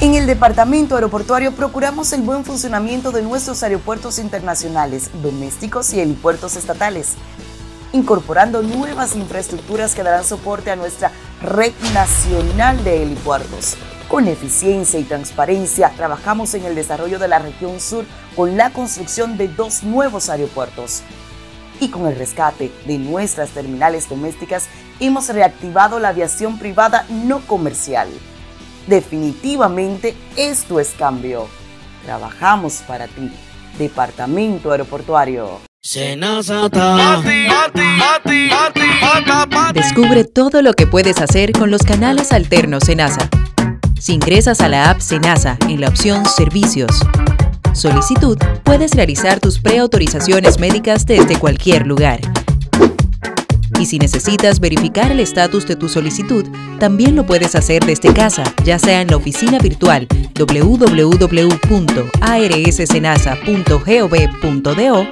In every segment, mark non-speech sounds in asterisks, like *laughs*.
En el Departamento Aeroportuario procuramos el buen funcionamiento de nuestros aeropuertos internacionales, domésticos y helipuertos estatales, incorporando nuevas infraestructuras que darán soporte a nuestra red nacional de helipuertos. Con eficiencia y transparencia, trabajamos en el desarrollo de la región sur con la construcción de dos nuevos aeropuertos. Y con el rescate de nuestras terminales domésticas, hemos reactivado la aviación privada no comercial. Definitivamente esto es cambio. Trabajamos para ti. Departamento Aeroportuario. Descubre todo lo que puedes hacer con los canales alternos Senasa. Si ingresas a la app Senasa en la opción Servicios, Solicitud, puedes realizar tus preautorizaciones médicas desde cualquier lugar y si necesitas verificar el estatus de tu solicitud, también lo puedes hacer desde casa, ya sea en la oficina virtual www.arscenasa.gov.do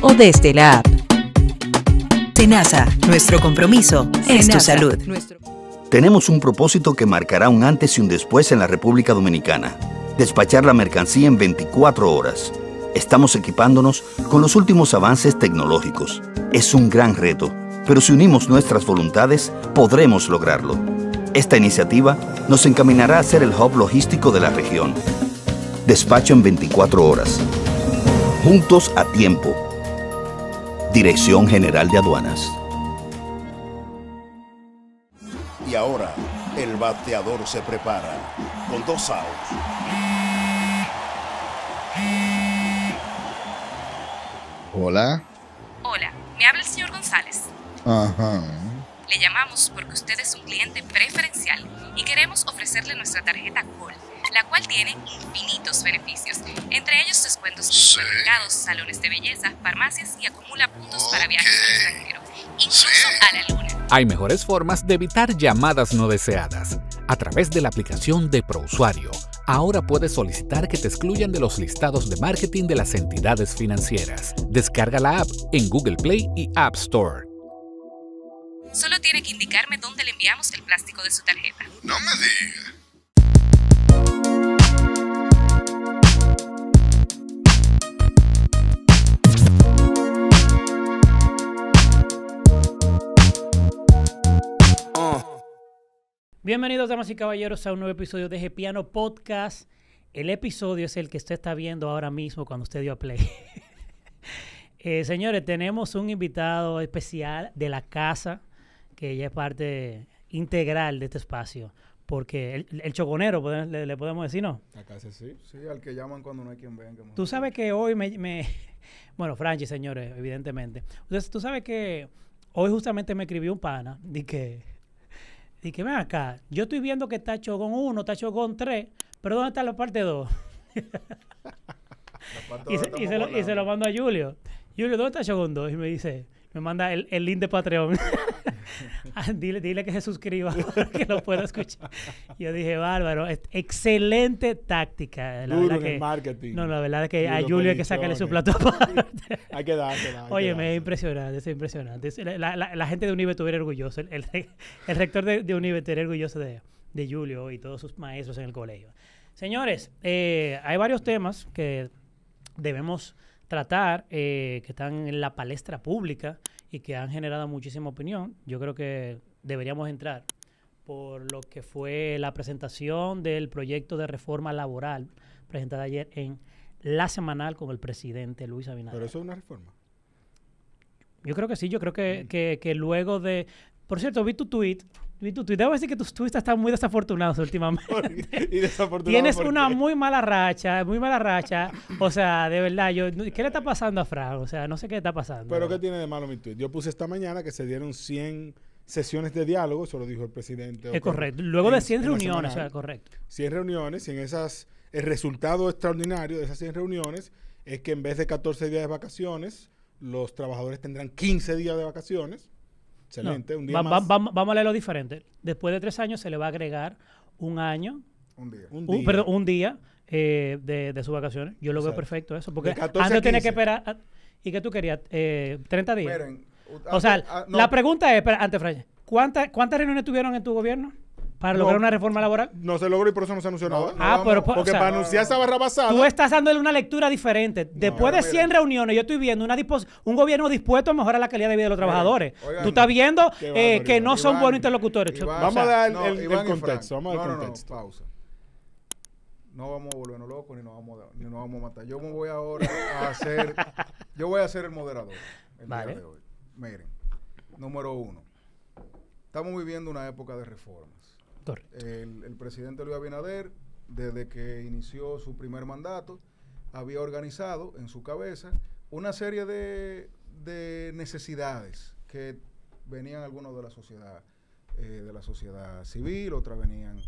o desde la app. Senasa, nuestro compromiso es tu salud. Tenemos un propósito que marcará un antes y un después en la República Dominicana. Despachar la mercancía en 24 horas Estamos equipándonos con los últimos avances tecnológicos. Es un gran reto, pero si unimos nuestras voluntades, podremos lograrlo. Esta iniciativa nos encaminará a ser el hub logístico de la región. Despacho en 24 horas. Juntos a tiempo. Dirección General de Aduanas. Y ahora, el bateador se prepara con dos outs Hola. Hola, me habla el señor González. Ajá. Le llamamos porque usted es un cliente preferencial y queremos ofrecerle nuestra tarjeta Gold, la cual tiene infinitos beneficios, entre ellos descuentos en salones de belleza, farmacias y acumula puntos para viajes al extranjero, incluso a la luna. Hay mejores formas de evitar llamadas no deseadas a través de la aplicación de ProUsuario ahora puedes solicitar que te excluyan de los listados de marketing de las entidades financieras. Descarga la app en Google Play y App Store. Solo tiene que indicarme dónde le enviamos el plástico de su tarjeta. No me diga. Bienvenidos, damas y caballeros, a un nuevo episodio de Gepiano Podcast. El episodio es el que usted está viendo ahora mismo cuando usted dio a play. *laughs* Eh, señores, tenemos un invitado especial de la casa, que ya es parte integral de este espacio. Porque el, chogonero choconero, pues, ¿le, podemos decir, ¿no? La casa sí. Sí, al que llaman cuando no hay quien venga. Tú sabes que hoy me... *laughs* bueno, Franchi, señores, evidentemente. Entonces, tú sabes que hoy justamente me escribió un pana de que y que ven acá, yo estoy viendo que está Chogón 1, está Chogón 3, pero ¿dónde está la parte 2? y, se, lo, y, se, lo, mando a Julio. Julio, ¿dónde está Chogón 2? Y me dice, me manda el link de Patreon. *laughs* *laughs* Ah, dile, que se suscriba *laughs* que lo pueda escuchar. Yo dije, bárbaro, excelente táctica. La marketing. No, la verdad es que a Julio hay que sacarle su plato *laughs* hay que darle Oye, me es impresionante, es impresionante. La, gente de Unive tuviera orgulloso El, el, rector de, de Unive orgulloso de, Julio y todos sus maestros en el colegio. Señores, eh, hay varios temas que debemos tratar, eh, que están en la palestra pública y que han generado muchísima opinión. Yo creo que deberíamos entrar por lo que fue la presentación del proyecto de reforma laboral presentada ayer en la semanal con el presidente Luis Abinader. ¿Pero eso es una reforma? Yo creo que sí, yo creo que, mm. que luego de... Por cierto, vi tu tweet y tu debo decir que tus tweets están muy desafortunados últimamente. *laughs* Tienes una muy mala racha, muy mala racha. O sea, de verdad, yo, ¿qué le está pasando a Fra? O sea, no sé qué le está pasando. Pero ¿qué tiene de malo mi tweet? Yo puse esta mañana que se dieron 100 sesiones de diálogo, eso lo dijo el presidente. Es correcto. Luego de 100 reuniones, o sea, correcto. 100 reuniones y en esas, el resultado extraordinario de esas 100 reuniones es que en vez de 14 días de vacaciones, los trabajadores tendrán 15 días de vacaciones Excelente, un día vamos a leer lo diferente. Después de tres años se le va a agregar un año. Un día. Un, Perdón, un día eh, de, de, sus vacaciones. Yo lo veo perfecto eso. Porque antes tiene que esperar. ¿Y que tú querías? Eh, ¿30 días? o sea, ah, la pregunta es, espera, antes, ¿cuántas, ¿cuántas reuniones tuvieron en tu gobierno? para lograr una reforma laboral. No se logró y por eso no se anunció nada. ah, pero porque para anunciar esa barra basada. Tú estás dándole una lectura diferente. Después de 100 reuniones, yo estoy viendo una un gobierno dispuesto a mejorar la calidad de vida de los trabajadores. tú estás viendo eh, que no son buenos interlocutores. vamos, a dar el, contexto, vamos a dar el, contexto. pausa. No vamos a volvernos locos ni nos vamos a, ni nos vamos a matar. Yo me voy ahora a hacer. yo voy a ser el moderador vale. de hoy. Miren, número uno. Estamos viviendo una época de reforma el, presidente Luis Abinader, desde que inició su primer mandato, había organizado en su cabeza una serie de, necesidades que venían algunos de la sociedad, eh, de la sociedad civil, otras venían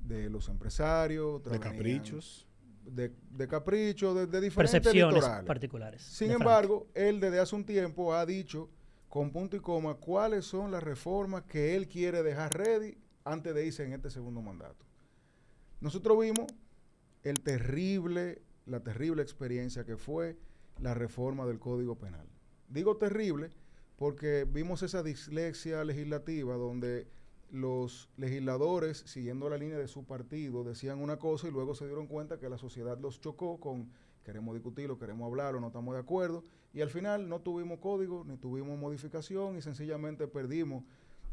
de los empresarios, otras de caprichos. De, caprichos, de, diferentes percepciones particulares. Sin embargo, él desde hace un tiempo ha dicho con punto y coma cuáles son las reformas que él quiere dejar ready antes de irse en este segundo mandato. Nosotros vimos el terrible, la terrible experiencia que fue la reforma del Código Penal. Digo terrible porque vimos esa dislexia legislativa donde los legisladores, siguiendo la línea de su partido, decían una cosa y luego se dieron cuenta que la sociedad los chocó con queremos discutirlo, queremos hablarlo, no estamos de acuerdo. Y al final no tuvimos código, ni tuvimos modificación y sencillamente perdimos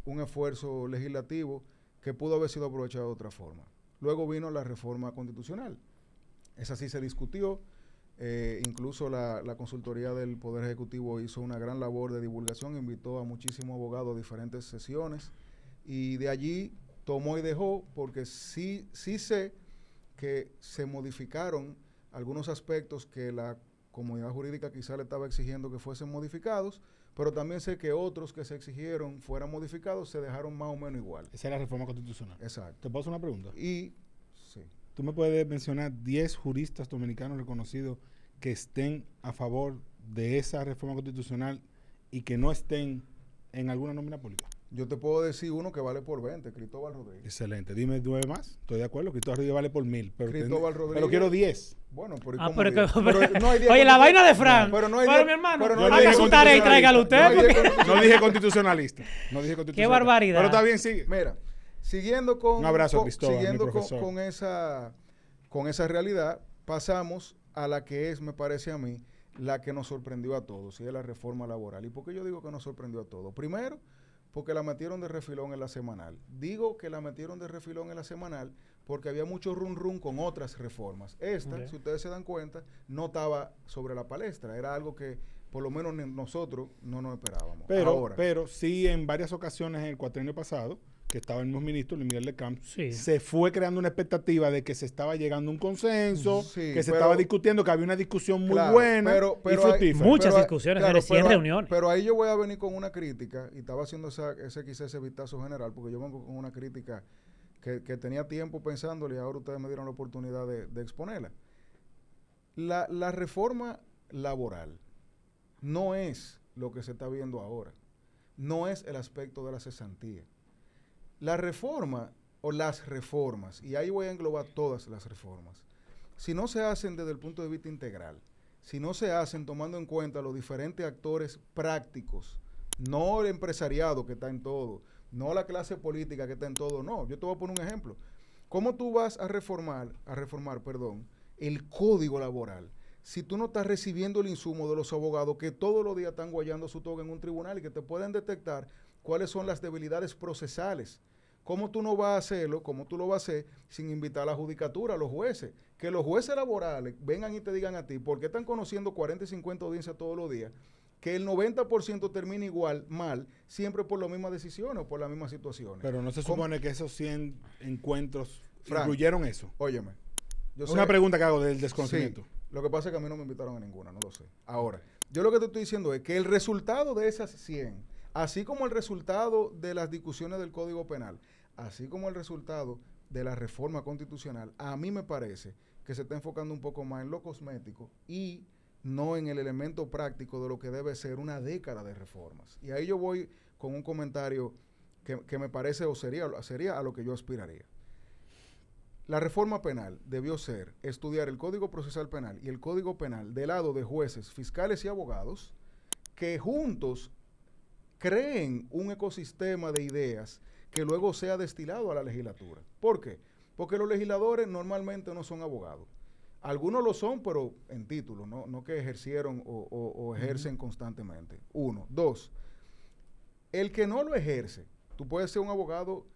un esfuerzo legislativo que pudo haber sido aprovechado de otra forma. Luego vino la reforma constitucional. Esa sí se discutió. Eh, incluso la, consultoría del Poder Ejecutivo hizo una gran labor de divulgación, invitó a muchísimos abogados a diferentes sesiones y de allí tomó y dejó, porque sí, sí sé que se modificaron algunos aspectos que la comunidad jurídica quizá le estaba exigiendo que fuesen modificados pero también sé que otros que se exigieron fueran modificados se dejaron más o menos igual. Esa es la reforma constitucional. Exacto. ¿Te puedo una pregunta? Y, sí. ¿Tú me puedes mencionar 10 juristas dominicanos reconocidos que estén a favor de esa reforma constitucional y que no estén en alguna nómina pública yo te puedo decir uno que vale por 20, Cristóbal Rodríguez. Excelente. Dime nueve más. Estoy de acuerdo. Cristóbal Rodríguez vale por mil. Pero, Cristóbal Rodríguez, pero quiero diez. Bueno, ah, pero, pero, no hay diez *laughs* Oye, la vaina de Fran. pero no hay pero mi hermano, pero no haga y usted. No, dije constitucionalista. No dije constitucionalista. Qué barbaridad. Pero está bien, sigue. Mira, siguiendo con. Un abrazo, Cristóbal. Siguiendo con, esa, con esa realidad, pasamos a la que es, me parece a mí, la que nos sorprendió a todos, y es la reforma laboral. ¿Y por qué yo digo que nos sorprendió a todos? Primero porque la metieron de refilón en la semanal. Digo que la metieron de refilón en la semanal porque había mucho run run con otras reformas. Esta, si ustedes se dan cuenta, no estaba sobre la palestra, era algo que por lo menos nosotros no nos esperábamos. Pero, pero sí en varias ocasiones en el cuatrienio pasado que estaba el mismo ministro Luis Miguel de campos se fue creando una expectativa de que se estaba llegando a un consenso, mm, que se estaba discutiendo, que había una discusión muy buena pero, Hay, muchas discusiones, claro, reuniones. Pero ahí yo voy a venir con una crítica, y estaba haciendo ese quizás ese vistazo general, porque yo vengo con una crítica que, tenía tiempo pensándole y ahora ustedes me dieron la oportunidad de, exponerla. La, la reforma laboral no es lo que se está viendo ahora, no es el aspecto de la cesantía la reforma o las reformas, y ahí voy a englobar todas las reformas, si no se hacen desde el punto de vista integral, si no se hacen tomando en cuenta los diferentes actores prácticos, no el empresariado que está en todo, no la clase política que está en todo, no. Yo te voy a poner un ejemplo. ¿Cómo tú vas a reformar, a reformar, perdón, el código laboral? Si tú no estás recibiendo el insumo de los abogados que todos los días están guayando su toga en un tribunal y que te pueden detectar cuáles son las debilidades procesales ¿Cómo tú no vas a hacerlo? ¿Cómo tú lo vas a hacer sin invitar a la judicatura, a los jueces? Que los jueces laborales vengan y te digan a ti, ¿por qué están conociendo 40 y 50 audiencias todos los días? que el 90% termina igual, mal, siempre por las mismas decisiones o por las mismas situaciones. Pero no se supone que esos 100 encuentros incluyeron eso. Óyeme. Yo Una pregunta que hago del desconocimiento. lo que pasa es que a mí no me invitaron a ninguna, no lo sé. Ahora, yo lo que te estoy diciendo es que el resultado de esas 100 así como el resultado de las discusiones del Código Penal, así como el resultado de la reforma constitucional, a mí me parece que se está enfocando un poco más en lo cosmético y no en el elemento práctico de lo que debe ser una década de reformas. Y ahí yo voy con un comentario que, me parece o sería, sería a lo que yo aspiraría. La reforma penal debió ser estudiar el Código Procesal Penal y el Código Penal del lado de jueces, fiscales y abogados, que juntos creen un ecosistema de ideas que luego sea destilado a la legislatura. ¿Por qué? Porque los legisladores normalmente no son abogados. Algunos lo son, pero en título, no, que ejercieron o, ejercen constantemente. Uno. Dos. El que no lo ejerce, tú puedes ser un abogado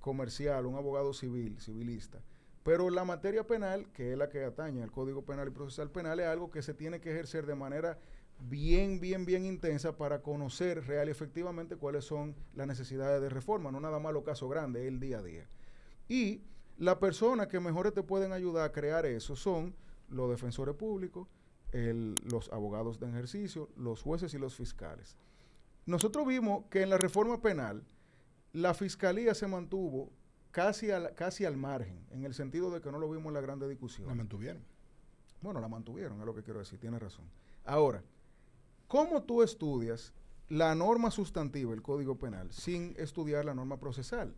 comercial, un abogado civil, civilista, pero la materia penal, que es la que atañe al Código Penal y Procesal Penal, es algo que se tiene que ejercer de manera bien, bien, bien intensa para conocer real y efectivamente cuáles son las necesidades de reforma, no nada más los casos grandes, el día a día. Y las personas que mejores te pueden ayudar a crear eso son los defensores públicos, los abogados de ejercicio, los jueces y los fiscales. Nosotros vimos que en la reforma penal la fiscalía se mantuvo casi al, casi al margen, en el sentido de que no lo vimos en la grande discusión. La mantuvieron. Bueno, la mantuvieron, es lo que quiero decir, tiene razón. Ahora, ¿Cómo tú estudias la norma sustantiva, el Código Penal, sin estudiar la norma procesal?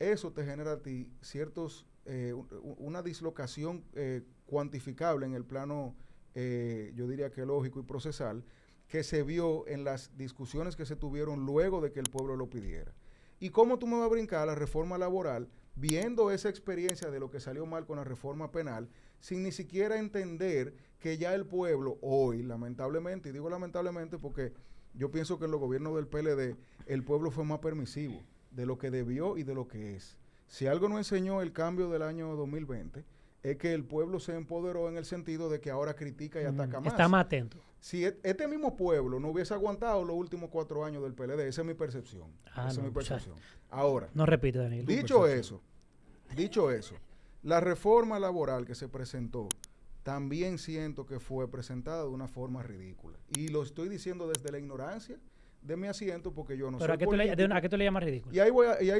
Eso te genera a ti ciertos, eh, una dislocación eh, cuantificable en el plano, eh, yo diría que lógico y procesal, que se vio en las discusiones que se tuvieron luego de que el pueblo lo pidiera. ¿Y cómo tú me vas a brincar la reforma laboral viendo esa experiencia de lo que salió mal con la reforma penal, sin ni siquiera entender que ya el pueblo hoy, lamentablemente, y digo lamentablemente porque yo pienso que en los gobiernos del PLD el pueblo fue más permisivo de lo que debió y de lo que es. Si algo no enseñó el cambio del año 2020, es que el pueblo se empoderó en el sentido de que ahora critica y ataca más. Está más atento si e-, este mismo pueblo no hubiese aguantado los últimos cuatro años del PLD, esa es mi percepción. Ah, esa es mi percepción. Ahora, no repito, Dicho eso, dicho eso, la reforma laboral que se presentó también siento que fue presentada de una forma ridícula. Y lo estoy diciendo desde la ignorancia, de mi asiento porque yo no sé Pero ¿a, qué tú le llamas ridículo? Y ahí,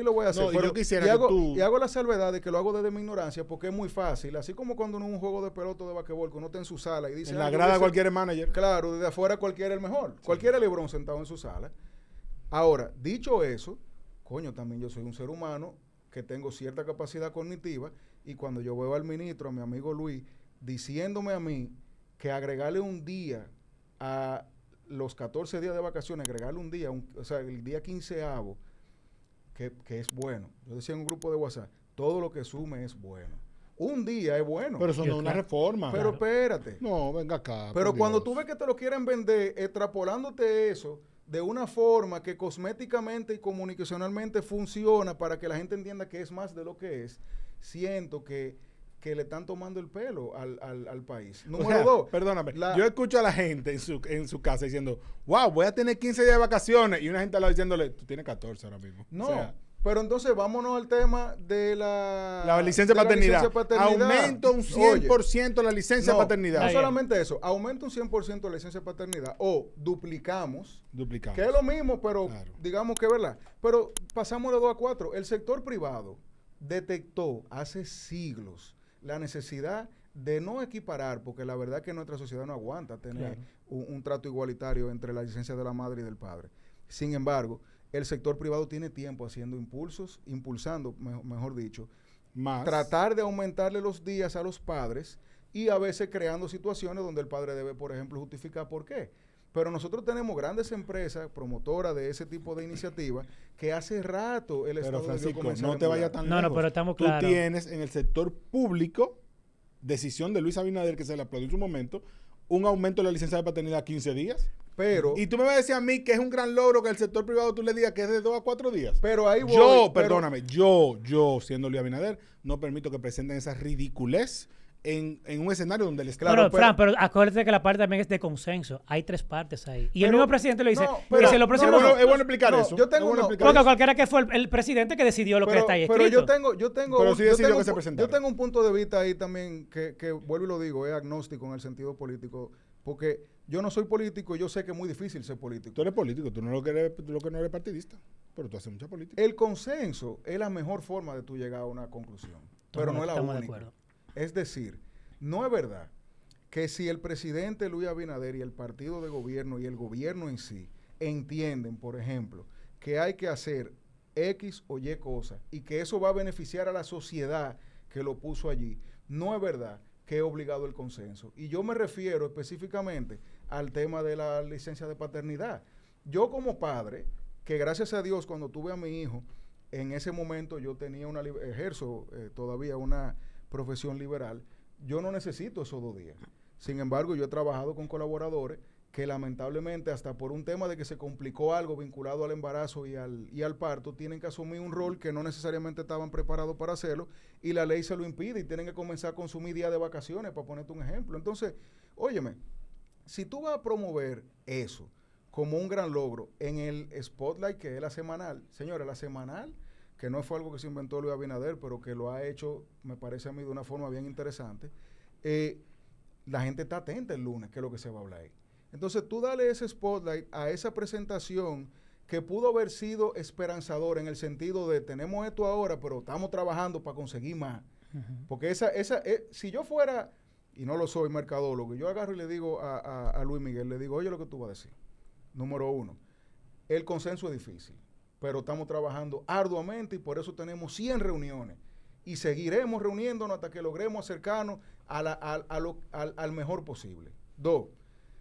lo voy a hacer. y, hago, hago la salvedad de que lo hago desde mi ignorancia porque es muy fácil. Así como cuando en un juego de pelota de basquetbol, que uno está en su sala y dice. En la grada cualquier manager. Claro, desde afuera cualquiera el mejor. cualquier Cualquiera LeBron sentado en su sala. Ahora, dicho eso, coño, también yo soy un ser humano que tengo cierta capacidad cognitiva y cuando yo veo al ministro, a mi amigo Luis, diciéndome a mí que agregarle un día a los 14 días de vacaciones, agregarle un día, o sea, el día 15 que, que es bueno. Yo decía en un grupo de WhatsApp, todo lo que sume es bueno. Un día es bueno. Pero eso no es una reforma. Pero espérate. No, venga acá. Pero cuando tú ves que te lo quieren vender, extrapolándote eso de una forma que cosméticamente y comunicacionalmente funciona para que la gente entienda que es más de lo que es, siento que que le están tomando el pelo al, país. Número dos. Perdóname. yo escucho a la gente en su, casa diciendo, wow, voy a tener 15 días de vacaciones. Y una gente la diciéndole, tú tienes 14 ahora mismo. No. pero entonces vámonos al tema de la, la licencia, de paternidad. Aumento Aumenta un 100% la licencia de paternidad. No solamente eso, aumenta un 100% la licencia paternidad o duplicamos. Duplicamos. Que es lo mismo, pero digamos que es verdad. Pero pasamos de 2 a 4. El sector privado detectó hace siglos la necesidad de no equiparar, porque la verdad es que nuestra sociedad no aguanta tener un, trato igualitario entre la licencia de la madre y del padre. Sin embargo, el sector privado tiene tiempo haciendo impulsos, impulsando, mejor dicho, tratar de aumentarle los días a los padres y a veces creando situaciones donde el padre debe, por ejemplo, justificar por qué pero nosotros tenemos grandes empresas promotoras de ese tipo de iniciativas que hace rato el Estado Francisco, no te vaya tan no, No, pero estamos claros. Tú tienes en el sector público decisión de Luis Abinader que se le aplaudió en su momento un aumento de la licencia de paternidad a 15 días. Pero, y tú me vas a decir a mí que es un gran logro que el sector privado tú le digas que es de 2 a 4 días. Pero ahí voy, Yo, perdóname, yo, yo, siendo Luis Abinader, no permito que presenten esa ridiculez en, un escenario donde el esclavo... Claro, pero, Fran, acuérdate que la parte también es de consenso. Hay tres partes ahí. Y el nuevo presidente lo dice. pero, es, bueno, explicar eso. porque cualquiera que fue el, presidente que decidió lo que está ahí. Escrito. Pero yo tengo, yo tengo, un punto de vista ahí también que, vuelvo y lo digo, es agnóstico en el sentido político. Porque yo no soy político y yo sé que es muy difícil ser político. Tú eres político, tú no lo que eres, no eres partidista, pero tú haces mucha política. El consenso es la mejor forma de tú llegar a una conclusión, pero no es la única. acuerdo. Es decir, no es verdad que si el presidente Luis Abinader y el partido de gobierno y el gobierno en sí entienden, por ejemplo, que hay que hacer X o Y cosas y que eso va a beneficiar a la sociedad que lo puso allí, no es verdad que he obligado el consenso. Y yo me refiero específicamente al tema de la licencia de paternidad. Yo como padre, que gracias a Dios cuando tuve a mi hijo, en ese momento yo tenía una, ejerzo eh, todavía una profesión liberal, yo no necesito esos dos días. Sin embargo, yo he trabajado con colaboradores que lamentablemente hasta por un tema de que se complicó algo vinculado al embarazo y al, y al parto, tienen que asumir un rol que no necesariamente estaban preparados para hacerlo y la ley se lo impide y tienen que comenzar a consumir días de vacaciones, para ponerte un ejemplo. Entonces, óyeme, si tú vas a promover eso como un gran logro en el spotlight que es la semanal, señora, la semanal que no fue algo que se inventó Luis Abinader, pero que lo ha hecho, me parece a mí, de una forma bien interesante, eh, la gente está atenta el lunes, que es lo que se va a hablar ahí. Entonces tú dale ese spotlight a esa presentación que pudo haber sido esperanzadora en el sentido de tenemos esto ahora, pero estamos trabajando para conseguir más. Porque esa, esa, eh, si yo fuera, y no lo soy mercadólogo, yo agarro y le digo a, a Luis Miguel, le digo, oye lo que tú vas a decir. Número uno, el consenso es difícil pero estamos trabajando arduamente y por eso tenemos 100 reuniones. Y seguiremos reuniéndonos hasta que logremos acercarnos a al, mejor posible. Dos,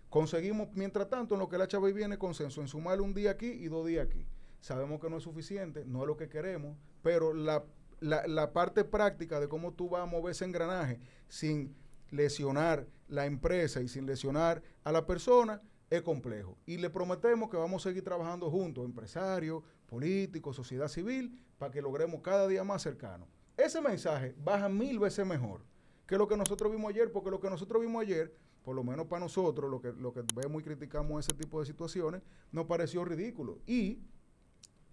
conseguimos, mientras tanto, en lo que la chava viene, consenso en sumar un día aquí y dos días aquí. Sabemos que no es suficiente, no es lo que queremos, pero la, la parte práctica de cómo tú vas a mover ese engranaje sin lesionar la empresa y sin lesionar a la persona, es complejo. Y le prometemos que vamos a seguir trabajando juntos, empresarios, políticos, sociedad civil, para que logremos cada día más cercano. Ese mensaje baja mil veces mejor que lo que nosotros vimos ayer, porque lo que nosotros vimos ayer, por lo menos para nosotros, lo que, lo que vemos y criticamos ese tipo de situaciones, nos pareció ridículo. Y,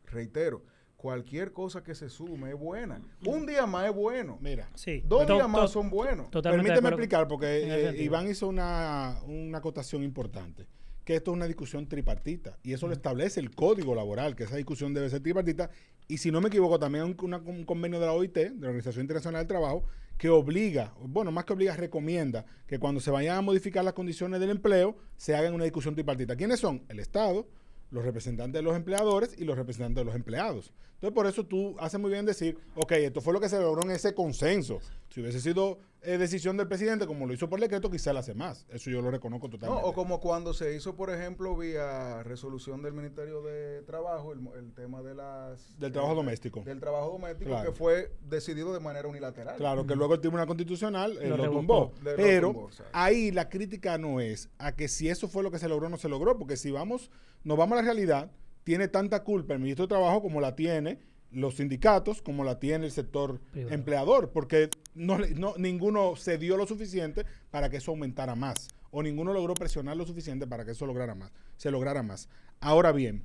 reitero, cualquier cosa que se sume es buena. Mm. Un día más es bueno. Mira, dos días más son buenos. Permíteme explicar, porque eh, Iván hizo una, una acotación importante que esto es una discusión tripartita y eso lo establece el código laboral, que esa discusión debe ser tripartita y si no me equivoco también un, convenio de la OIT, de la Organización Internacional del Trabajo, que obliga, bueno, más que obliga, recomienda que cuando se vayan a modificar las condiciones del empleo se haga una discusión tripartita. ¿Quiénes son? El Estado, los representantes de los empleadores y los representantes de los empleados. Entonces, por eso tú haces muy bien decir, ok, esto fue lo que se logró en ese consenso. Si hubiese sido eh, decisión del presidente, como lo hizo por decreto, quizá la hace más. Eso yo lo reconozco totalmente. o como cuando se hizo, por ejemplo, vía resolución del Ministerio de Trabajo, el, tema de las... Del trabajo eh, doméstico. Del trabajo doméstico, que fue decidido de manera unilateral. Claro, que luego el Tribunal Constitucional eh, lo, tumbó. Pero ahí la crítica no es a que si eso fue lo que se logró, no se logró, porque si vamos, nos vamos a la realidad tiene tanta culpa el ministro de Trabajo como la tiene los sindicatos, como la tiene el sector empleador, porque no, ninguno cedió lo suficiente para que eso aumentara más, o ninguno logró presionar lo suficiente para que eso lograra más, se lograra más. Ahora bien,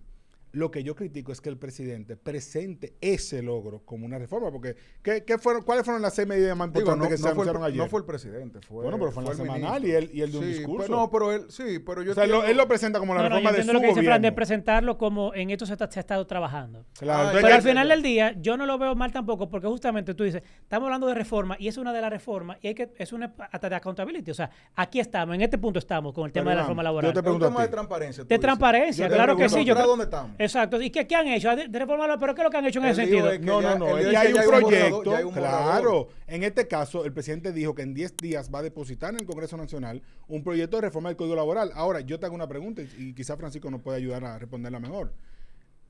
lo que yo critico es que el presidente presente ese logro como una reforma, porque ¿qué, fueron, ¿cuáles fueron las seis medidas más importantes que se anunciaron ayer? No fue el presidente, fue. Bueno, pero fue, semanal y él, y de un discurso. no, pero él, sí, pero yo. O sea, él, lo, presenta como la reforma de su lo que dice de presentarlo como en esto se, ha estado trabajando. Claro, pero al final del día, yo no lo veo mal tampoco, porque justamente tú dices, estamos hablando de reforma y es una de las reformas y es que, es una hasta de accountability. O sea, aquí estamos, en este punto estamos con el tema de la reforma laboral. Yo te pregunto. tema de transparencia. De transparencia, claro que sí. Yo, ¿Dónde estamos? Exacto. ¿Y qué, han hecho? pero ¿qué es lo que han hecho en ese sentido? no, no, no, hay, un proyecto. claro. En este caso, el presidente dijo que en 10 días va a depositar en el Congreso Nacional un proyecto de reforma del Código Laboral. Ahora, yo te hago una pregunta y, y quizá Francisco nos puede ayudar a responderla mejor.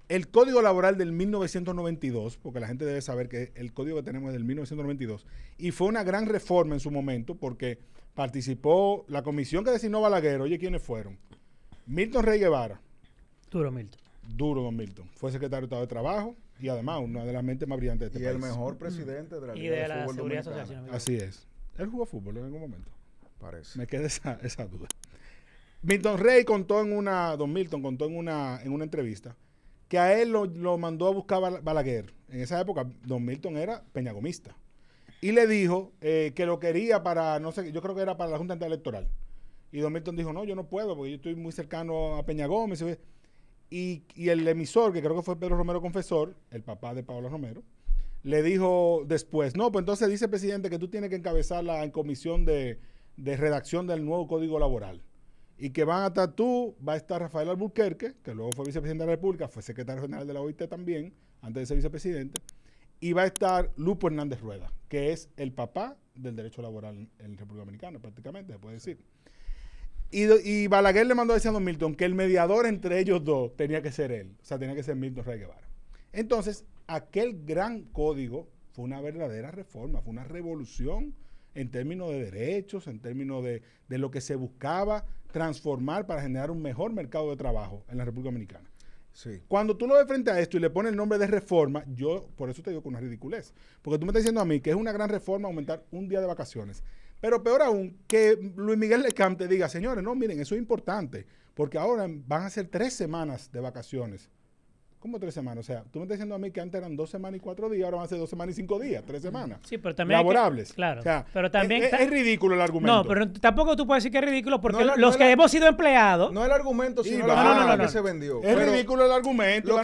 El Código Laboral del 1992, porque la gente debe saber que el código que tenemos es del 1992, y fue una gran reforma en su momento porque participó la comisión que designó Balaguer. Oye, ¿quiénes fueron? Milton Rey Guevara. Duro Milton duro Don Milton. Fue secretario de Estado de Trabajo y además una de las mentes más brillantes de este país. Y el mejor mm. presidente de la Liga de, Asociación. Así es. Él jugó fútbol en algún momento. Parece. Me queda esa, duda. Milton Rey contó en una, Don Milton contó en una, en una entrevista que a él lo, mandó a buscar Balaguer. En esa época, Don Milton era peñagomista. Y le dijo eh, que lo quería para, no sé, yo creo que era para la Junta Electoral. Y Don Milton dijo, no, yo no puedo porque yo estoy muy cercano a Peña Gómez. Y, el emisor, que creo que fue Pedro Romero Confesor, el papá de Paola Romero, le dijo después, no, pues entonces dice el presidente que tú tienes que encabezar la comisión de, redacción del nuevo código laboral. Y que van a estar tú, va a estar Rafael Alburquerque, que luego fue vicepresidente de la República, fue secretario general de la OIT también, antes de ser vicepresidente, y va a estar Lupo Hernández Rueda, que es el papá del derecho laboral en, la República Dominicana, prácticamente, se puede decir. Y, Balaguer le mandó a a Milton que el mediador entre ellos dos tenía que ser él, o sea, tenía que ser Milton Rey Guevara. Entonces, aquel gran código fue una verdadera reforma, fue una revolución en términos de derechos, en términos de, lo que se buscaba transformar para generar un mejor mercado de trabajo en la República Dominicana. Cuando tú lo ves frente a esto y le pones el nombre de reforma, yo por eso te digo con una ridiculez. Porque tú me estás diciendo a mí que es una gran reforma aumentar un día de vacaciones. Pero peor aún, que Luis Miguel Lecante te diga, señores, no, miren, eso es importante, porque ahora van a ser tres semanas de vacaciones. ¿Cómo tres semanas? O sea, tú me estás diciendo a mí que antes eran dos semanas y cuatro días, ahora van a ser dos semanas y cinco días, tres semanas. Sí, pero también. Laborables. claro. pero también. Es, ridículo el argumento. No, pero tampoco tú puedes decir que es ridículo porque los que hemos sido empleados. No el argumento, sino la no que se vendió. Es ridículo el argumento.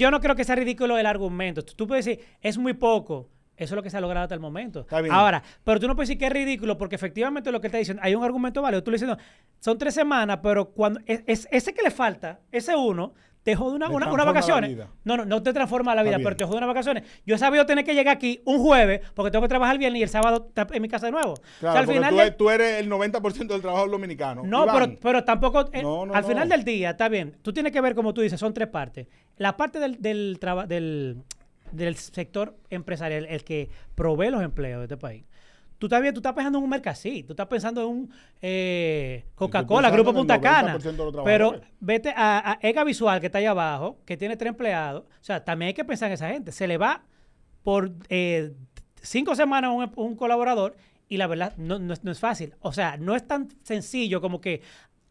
yo, no creo que sea ridículo el argumento. tú puedes decir, es muy poco. Eso es lo que se ha logrado hasta el momento. Ahora, pero tú no puedes decir que es ridículo, porque efectivamente lo que te diciendo, hay un argumento válido. Tú le dices, son tres semanas, pero cuando es, ese que le falta, ese uno, te jode una, una, vacaciones. No, no, no te transforma la vida, pero te jode una vacaciones. Yo he sabido tener que llegar aquí un jueves porque tengo que trabajar el viernes y el sábado en mi casa de nuevo. o al final tú, eres el 90% del trabajo dominicano. No, pero, tampoco. Eh, al final del día, está bien. Tú tienes que ver, como tú dices, son tres partes. La parte del, trabajo... del del sector empresarial, el que provee los empleos de este país. Tú estás, tú estás pensando en un Mercasí, tú estás pensando en un eh, Coca-Cola, Grupo Punta Cana. Pero vete a, EGA Visual, que está ahí abajo, que tiene tres empleados. O sea, también hay que pensar en esa gente. Se le va por eh, cinco semanas un, un colaborador y la verdad no, no, es, fácil. O sea, no es tan sencillo como que,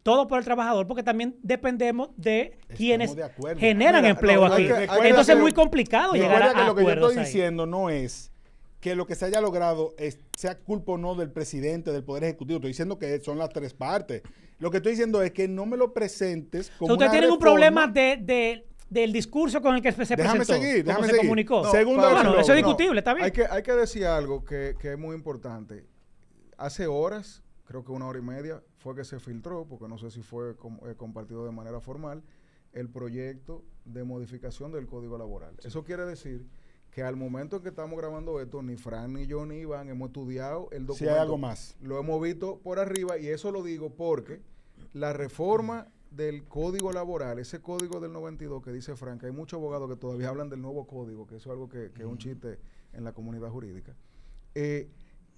todo por el trabajador, porque también dependemos de quienes generan empleo aquí. Entonces es muy complicado llegar a, que lo que yo estoy diciendo no es que lo que se haya logrado sea culpa o no del presidente, del Poder Ejecutivo. Estoy diciendo que son las tres partes. Lo que estoy diciendo es que no me lo presentes como Ustedes tienen un problema de, del discurso con el que se presentó. Déjame seguir, déjame seguir. comunicó. Segundo bueno, eso es discutible, está bien. Hay que, hay que decir algo que es muy importante. Hace horas, creo que una hora y media, fue que se filtró, porque no sé si fue eh, compartido de manera formal, el proyecto de modificación del Código Laboral. Eso quiere decir que al momento en que estamos grabando esto, ni Fran, ni yo, ni Iván hemos estudiado el documento. Si hay algo más. Lo hemos visto por arriba y eso lo digo porque la reforma del código laboral, ese código del 92 que dice Fran, que hay muchos abogados que todavía hablan del nuevo código, que eso es algo que, es un chiste en la comunidad jurídica. Eh,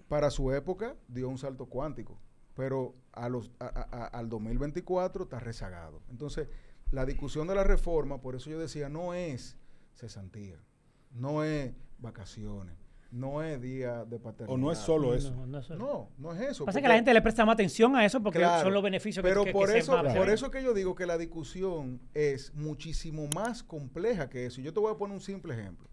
para su época dio un salto cuántico pero a los, al 2024 está rezagado. Entonces, la discusión de la reforma, por eso yo decía, no es cesantía, no es vacaciones, no es día de paternidad. O no es solo eso. No, no es, eso. Pasa que la gente le presta más atención a eso porque son los beneficios pero que Pero por, eso, por eso que yo digo que la discusión es muchísimo más compleja que eso. Yo te voy a poner un simple ejemplo.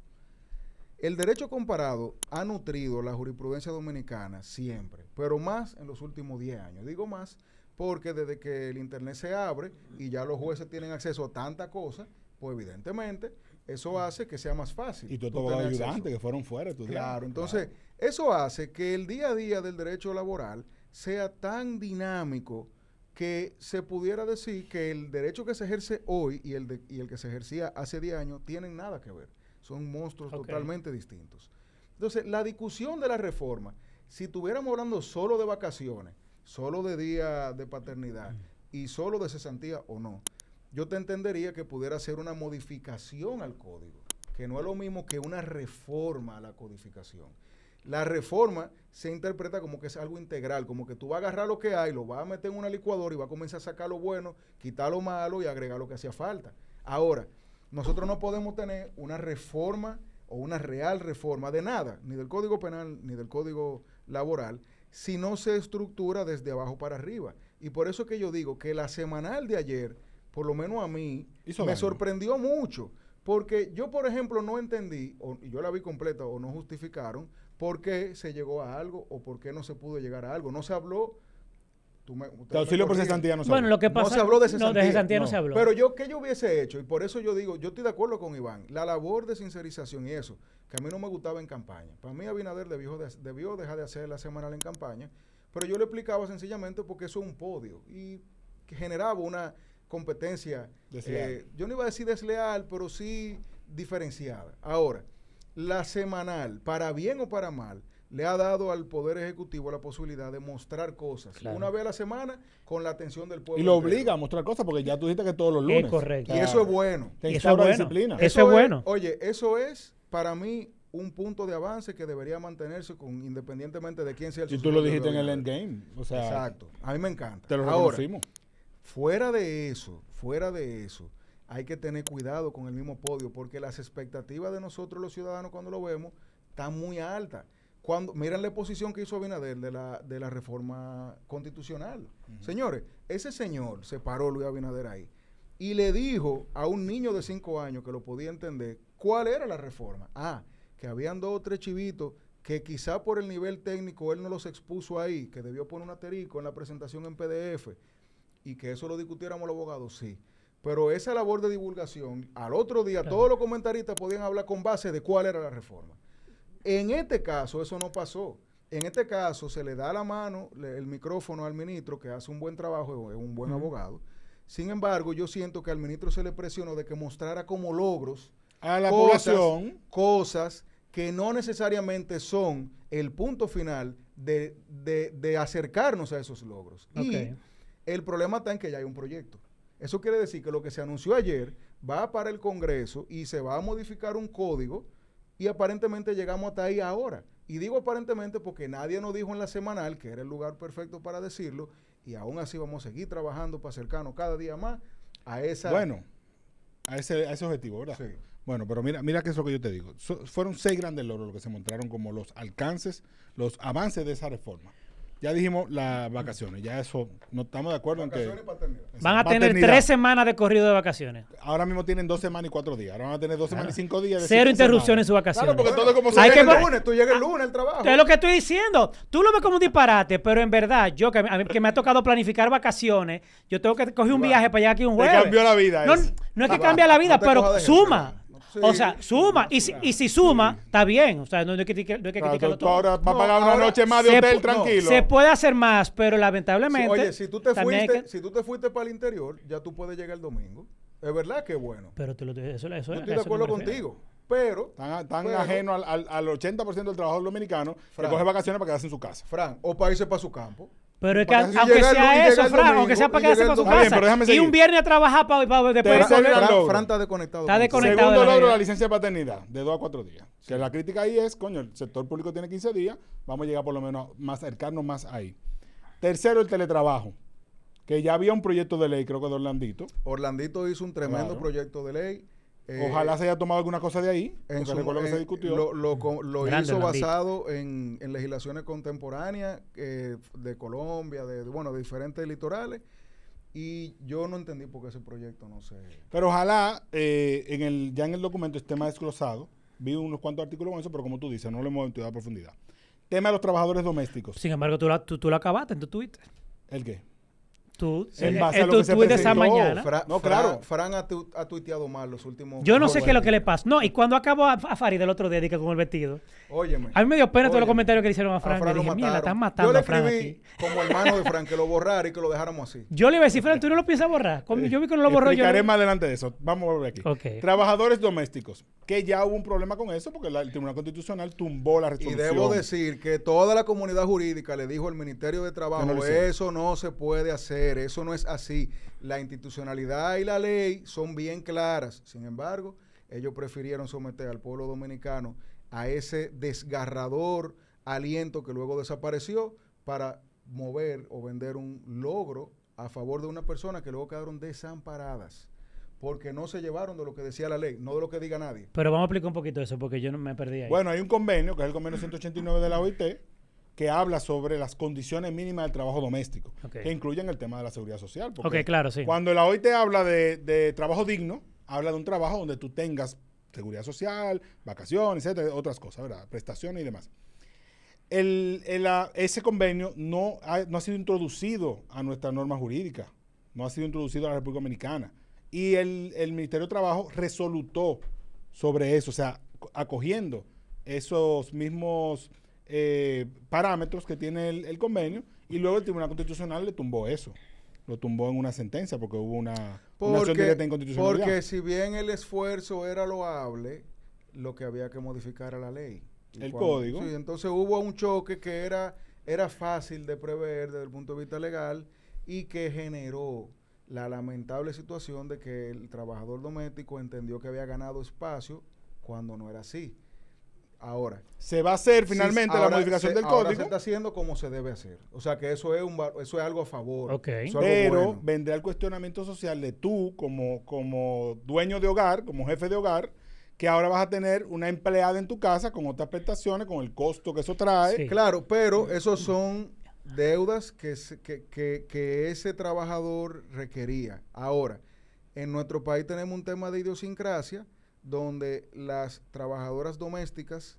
El derecho comparado ha nutrido la jurisprudencia dominicana siempre, pero más en los últimos 10 años. Digo más porque desde que el Internet se abre y ya los jueces tienen acceso a tanta cosa, pues evidentemente eso hace que sea más fácil. Y tú te ayudantes que fueron fuera. Tú claro, entonces eso hace que el día a día del derecho laboral sea tan dinámico que se pudiera decir que el derecho que se ejerce hoy y el, y el que se ejercía hace 10 años tienen nada que ver. Son monstruos totalmente distintos. Entonces, la discusión de la reforma, si estuviéramos hablando solo de vacaciones, solo de día de paternidad y solo de cesantía o no, yo te entendería que pudiera ser una modificación al código, que no es lo mismo que una reforma a la codificación. La reforma se interpreta como que es algo integral, como que tú vas a agarrar lo que hay, lo vas a meter en una licuadora y vas a comenzar a sacar lo bueno, quitar lo malo y agregar lo que hacía falta. Ahora, nosotros no podemos tener una reforma o una real reforma de nada, ni del Código Penal ni del Código Laboral, si no se estructura desde abajo para arriba. Y por eso que yo digo que la semanal de ayer, por lo menos a mí, me sorprendió mucho. Porque yo, por ejemplo, no entendí, o yo la vi completa o no justificaron, por qué se llegó a algo o por qué no se pudo llegar a algo. No se habló no se Bueno, lo que pasa. No se habló de cesantía. No, se habló. Pero yo, ¿qué yo hubiese hecho? Y por eso yo digo, yo estoy de acuerdo con Iván. La labor de sincerización y eso, que a mí no me gustaba en campaña. Para mí, Abinader debió, dejar de hacer la semanal en campaña. Pero yo le explicaba sencillamente porque eso es un podio. Y generaba una competencia. Eh, yo no iba a decir desleal, pero sí diferenciada. Ahora, la semanal, para bien o para mal le ha dado al Poder Ejecutivo la posibilidad de mostrar cosas una vez a la semana con la atención del pueblo. Y lo obliga a mostrar cosas porque ya tú dijiste que todos los lunes. Y eso es bueno. eso disciplina. es bueno. Oye, eso es para mí un punto de avance que debería mantenerse con independientemente de quién sea el Y tú lo dijiste en el endgame. O sea, Exacto. A mí me encanta. Te lo Ahora, Fuera de eso, fuera de eso, hay que tener cuidado con el mismo podio porque las expectativas de nosotros los ciudadanos cuando lo vemos están muy altas. Cuando, miren la exposición que hizo Abinader de la, reforma constitucional. Señores, ese señor se paró Luis Abinader ahí y le dijo a un niño de cinco años que lo podía entender cuál era la reforma. Ah, que habían dos o tres chivitos que quizá por el nivel técnico él no los expuso ahí, que debió poner un aterico en la presentación en PDF y que eso lo discutiéramos los abogados, sí. Pero esa labor de divulgación, al otro día todos los comentaristas podían hablar con base de cuál era la reforma. En este caso eso no pasó. En este caso se le da la mano, el micrófono al ministro, que hace un buen trabajo, es un buen abogado. Sin embargo, yo siento que al ministro se le presionó de que mostrara como logros a la población cosas que no necesariamente son el punto final de, acercarnos a esos logros. Y el problema está en que ya hay un proyecto. Eso quiere decir que lo que se anunció ayer va para el Congreso y se va a modificar un código y aparentemente llegamos hasta ahí ahora. Y digo aparentemente porque nadie nos dijo en la semanal que era el lugar perfecto para decirlo. Y aún así vamos a seguir trabajando para acercarnos cada día más a esa. Bueno, a ese, a ese objetivo, ¿verdad? Bueno, pero mira, mira qué es lo que yo te digo. fueron seis grandes logros los que se mostraron como los alcances, los avances de esa reforma. Ya dijimos las vacaciones, ya eso, no estamos de acuerdo Van a tener tres semanas de corrido de vacaciones. Ahora mismo tienen dos semanas y cuatro días, ahora van a tener dos semanas y ah. cinco días. De Cero interrupciones en su vacaciones. Claro, porque todo es como si el lunes, tú llegas el ah. lunes al trabajo. Es lo que estoy diciendo, tú lo ves como un disparate, pero en verdad, yo que, me ha tocado planificar vacaciones, yo tengo que coger un viaje para allá aquí un jueves. Te cambió la vida. No, es que cambia la vida, pero suma o sea, suma. Y si, y si suma, está bien. O sea, no, hay que, no hay que todo. Ahora va a pagar una noche más de hotel tranquilo. Se puede hacer más, pero lamentablemente. oye, si tú, te fuiste, si tú te fuiste para el interior, ya tú puedes llegar el domingo. Es verdad que bueno. Pero te lo, eso, eso, Yo estoy de acuerdo contigo pero tan, ajeno al, al, 80% del trabajador dominicano Frank, que coge vacaciones para quedarse en su casa. Fran, o para irse para su campo. Pero es que, aunque, sea eso, Fran, aunque sea para quedarse con su casa. y un viernes a trabajar para, después de Fran, está desconectado. Está desconectado. de la licencia de paternidad, de 2 a 4 días. Que la crítica ahí es, coño, el sector público tiene 15 días, vamos a llegar por lo menos más cercanos más ahí. Tercero, el teletrabajo. Que ya había un proyecto de ley, creo que de Orlandito. Orlandito hizo un tremendo proyecto de ley eh, ojalá se haya tomado alguna cosa de ahí, Lo, hizo basado en, legislaciones contemporáneas eh, de Colombia, de, bueno, de diferentes litorales. Y yo no entendí por qué ese proyecto no se... Pero ojalá, eh, en el, ya en el documento, esté más desglosado. Vi unos cuantos artículos con eso, pero como tú dices, no le hemos entendido a profundidad. Tema de los trabajadores domésticos. Sin embargo, tú, lo acabaste en tu Twitter. ¿El qué? Tú, en base a lo que esa mañana. no, claro. Fran, ha, tuiteado mal los últimos. Yo no sé qué es lo que le pasa. No, y cuando acabó a, Fari Farid el otro día, dije, con el vestido. Óyeme. A mí me dio pena todos los comentarios que le hicieron a Fran. dije, la están matando. Yo le escribí como hermano de Fran que lo borrara y que lo dejáramos así. Yo le iba a decir, Fran, tú no lo piensas borrar. Yo vi que no lo borró Explicaré yo. más adelante de eso. Vamos a volver aquí. Trabajadores domésticos. Que ya hubo un problema con eso porque la, el Tribunal Constitucional tumbó la resolución. Y debo decir que toda la comunidad jurídica le dijo al Ministerio de Trabajo, eso no se puede hacer eso no es así. La institucionalidad y la ley son bien claras, sin embargo, ellos prefirieron someter al pueblo dominicano a ese desgarrador aliento que luego desapareció para mover o vender un logro a favor de una persona que luego quedaron desamparadas porque no se llevaron de lo que decía la ley, no de lo que diga nadie. Pero vamos a explicar un poquito eso, porque yo no me perdí ahí. Bueno, hay un convenio, que es el convenio 189 de la OIT, que habla sobre las condiciones mínimas del trabajo doméstico, que incluyen el tema de la seguridad social. claro, sí. Cuando la OIT habla de, trabajo digno, habla de un trabajo donde tú tengas seguridad social, vacaciones, etcétera, otras cosas, ¿verdad? Prestaciones y demás. El, ese convenio no ha, no ha sido introducido a nuestra norma jurídica, no ha sido introducido a la República Dominicana. Y el, el Ministerio de Trabajo resolutó sobre eso, o sea, acogiendo esos mismos eh, parámetros que tiene el, convenio y luego el Tribunal Constitucional le tumbó eso. Lo tumbó en una sentencia porque hubo una, porque, Porque si bien el esfuerzo era loable, lo que había que modificar era la ley. el código. entonces hubo un choque que era, era fácil de prever desde el punto de vista legal y que generó la lamentable situación de que el trabajador doméstico entendió que había ganado espacio cuando no era así. Ahora. Se va a hacer finalmente la modificación del ahora código. Se está haciendo como se debe hacer. O sea que eso es un eso es algo a favor. Pero vendrá el cuestionamiento social de tú como, como dueño de hogar, como jefe de hogar, que ahora vas a tener una empleada en tu casa con otras prestaciones, con el costo que eso trae. Claro, pero esos son deudas que, que, que, que, ese trabajador requería. Ahora, en nuestro país tenemos un tema de idiosincrasia donde las trabajadoras domésticas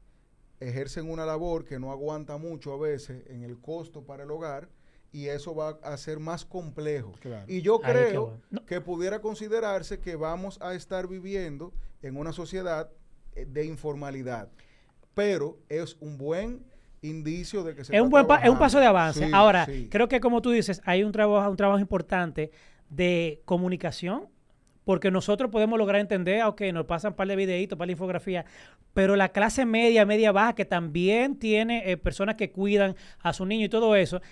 ejercen una labor que no aguanta mucho a veces en el costo para el hogar y eso va a ser más complejo. Y yo creo que pudiera considerarse que vamos a estar viviendo en una sociedad eh, de informalidad, pero es un buen indicio de que se es un buen es un paso de avance. Ahora, creo que como tú dices, hay un trabajo un trabajo importante de comunicación porque nosotros podemos lograr entender, ah, ok, nos pasan un par de videitos, un par de infografías, pero la clase media, media baja, que también tiene eh, personas que cuidan a su niño y todo eso,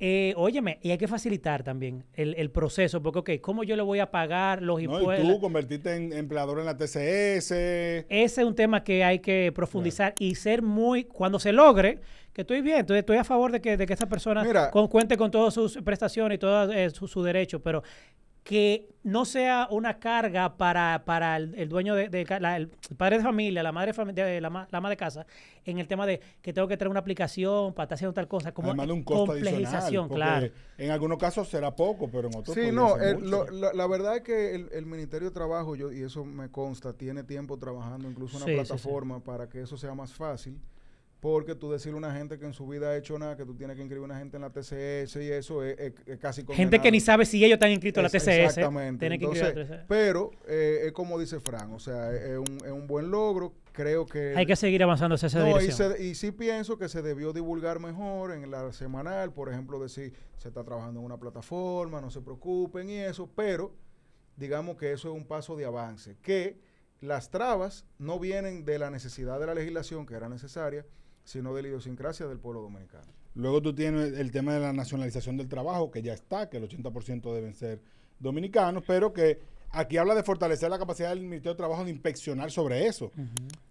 eh, óyeme, y hay que facilitar también el, proceso, porque, ok, ¿cómo yo le voy a pagar los impuestos? Y tú convertirte en empleador en la TCS. Ese es un tema que hay que profundizar y ser muy, cuando se logre, que estoy bien, estoy, estoy a favor de que, de que esta persona cuente con todas sus prestaciones y todos sus eh, su derechos, pero que no sea una carga para, para el, dueño de, el padre de familia, la madre de, la, de casa, en el tema de que tengo que traer una aplicación para estar haciendo tal cosa, como Además complejización, claro. En algunos casos será poco, pero en otros. Sí, no, la, verdad es que el, Ministerio de Trabajo, yo, y eso me consta, tiene tiempo trabajando incluso una plataforma para que eso sea más fácil. Porque tú decirle a una gente que en su vida ha hecho nada, que tú tienes que inscribir a una gente en la TCS y eso es, casi condenado. Gente que ni sabe si ellos están inscritos en la TCS. Exactamente. que Pero eh, es como dice Fran, o sea, es un, buen logro. Creo que... Hay que seguir avanzando hacia esa Y, y, sí pienso que se debió divulgar mejor en la semanal, por ejemplo, decir, se está trabajando en una plataforma, no se preocupen y eso, pero digamos que eso es un paso de avance, que las trabas no vienen de la necesidad de la legislación, que era necesaria, sino de la idiosincrasia del pueblo dominicano. Luego tú tienes el tema de la nacionalización del trabajo, que ya está, que el 80% deben ser dominicanos, pero que aquí habla de fortalecer la capacidad del Ministerio de Trabajo de inspeccionar sobre eso.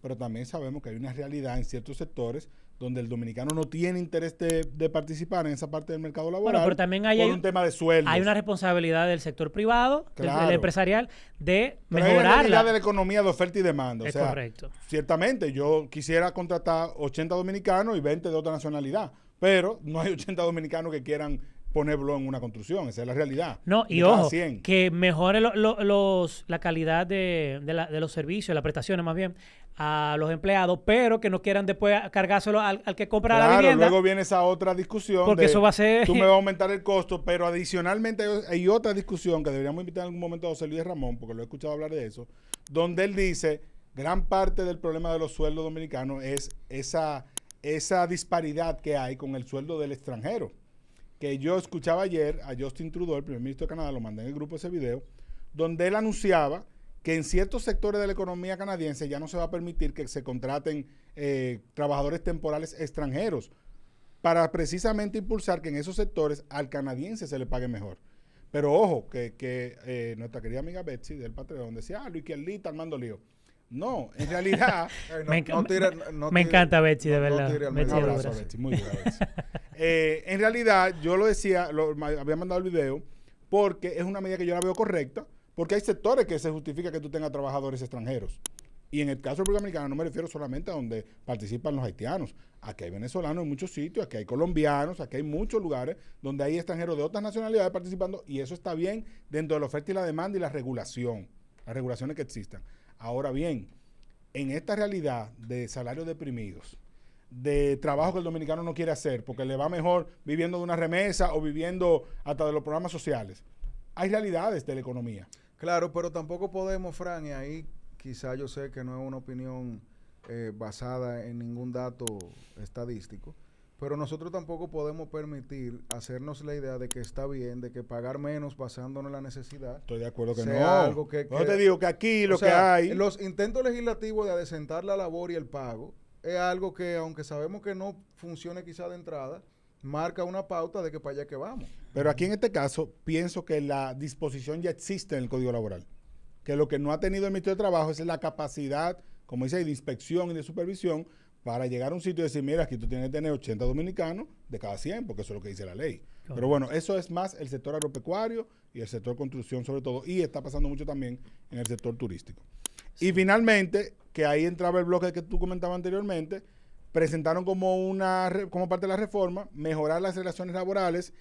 Pero también sabemos que hay una realidad en ciertos sectores donde el dominicano no tiene interés de, participar en esa parte del mercado laboral. Bueno, pero también hay, por un tema de sueldo. Hay una responsabilidad del sector privado, del, empresarial, de mejorar. la de la economía de oferta y demanda. Es correcto. Ciertamente, yo quisiera contratar 80 dominicanos y 20 de otra nacionalidad, pero no hay 80 dominicanos que quieran ponerlo en una construcción, esa es la realidad. No, y ojo, que mejore los, la calidad de, de los servicios, las prestaciones más bien, a los empleados, pero que no quieran después cargárselo al, que compra la vivienda. Luego viene esa otra discusión. Porque de, eso va a ser. Tú me *laughs* vas a aumentar el costo, pero adicionalmente hay, otra discusión que deberíamos invitar en algún momento a José Luis Ramón, porque lo he escuchado hablar de eso, donde él dice: gran parte del problema de los sueldos dominicanos es esa, esa disparidad que hay con el sueldo del extranjero. Que yo escuchaba ayer a Justin Trudeau, el primer ministro de Canadá, lo mandé en el grupo ese video, donde él anunciaba que en ciertos sectores de la economía canadiense ya no se va a permitir que se contraten eh, trabajadores temporales extranjeros para precisamente impulsar que en esos sectores al canadiense se le pague mejor. Pero ojo, que, eh, nuestra querida amiga Betsy del Patreon decía, ah, Luis está armando lío. No, en realidad. me, encanta Betsy, de verdad. un abrazo Betsy, muy *laughs* eh, en realidad, yo lo decía, lo, había mandado el video, porque es una medida que yo la veo correcta, porque hay sectores que se justifica que tú tengas trabajadores extranjeros. Y en el caso de la República Dominicana no me refiero solamente a donde participan los haitianos. Aquí hay venezolanos en muchos sitios, aquí hay colombianos, aquí hay muchos lugares donde hay extranjeros de otras nacionalidades participando y eso está bien dentro de la oferta y la demanda y la regulación, las regulaciones que existan. Ahora bien, en esta realidad de salarios deprimidos, de trabajo que el dominicano no quiere hacer porque le va mejor viviendo de una remesa o viviendo hasta de los programas sociales, hay realidades de la economía. Claro, pero tampoco podemos, Fran, y ahí quizá yo sé que no es una opinión eh, basada en ningún dato estadístico, pero nosotros tampoco podemos permitir hacernos la idea de que está bien, de que pagar menos basándonos en la necesidad. Estoy de acuerdo que no. Algo que, no te digo que aquí lo que hay. Los intentos legislativos de adecentar la labor y el pago es algo que, aunque sabemos que no funcione quizá de entrada, marca una pauta de que para allá que vamos. Pero aquí en este caso pienso que la disposición ya existe en el Código Laboral, que lo que no ha tenido el Ministerio de Trabajo es la capacidad, como dice, de inspección y de supervisión para llegar a un sitio y decir, mira, aquí tú tienes que tener 80 dominicanos de cada 100, porque eso es lo que dice la ley. Pero bueno, eso es más el sector agropecuario y el sector construcción sobre todo, y está pasando mucho también en el sector turístico. Y finalmente, que ahí entraba el bloque que tú comentabas anteriormente, presentaron como, una, como parte de la reforma mejorar las relaciones laborales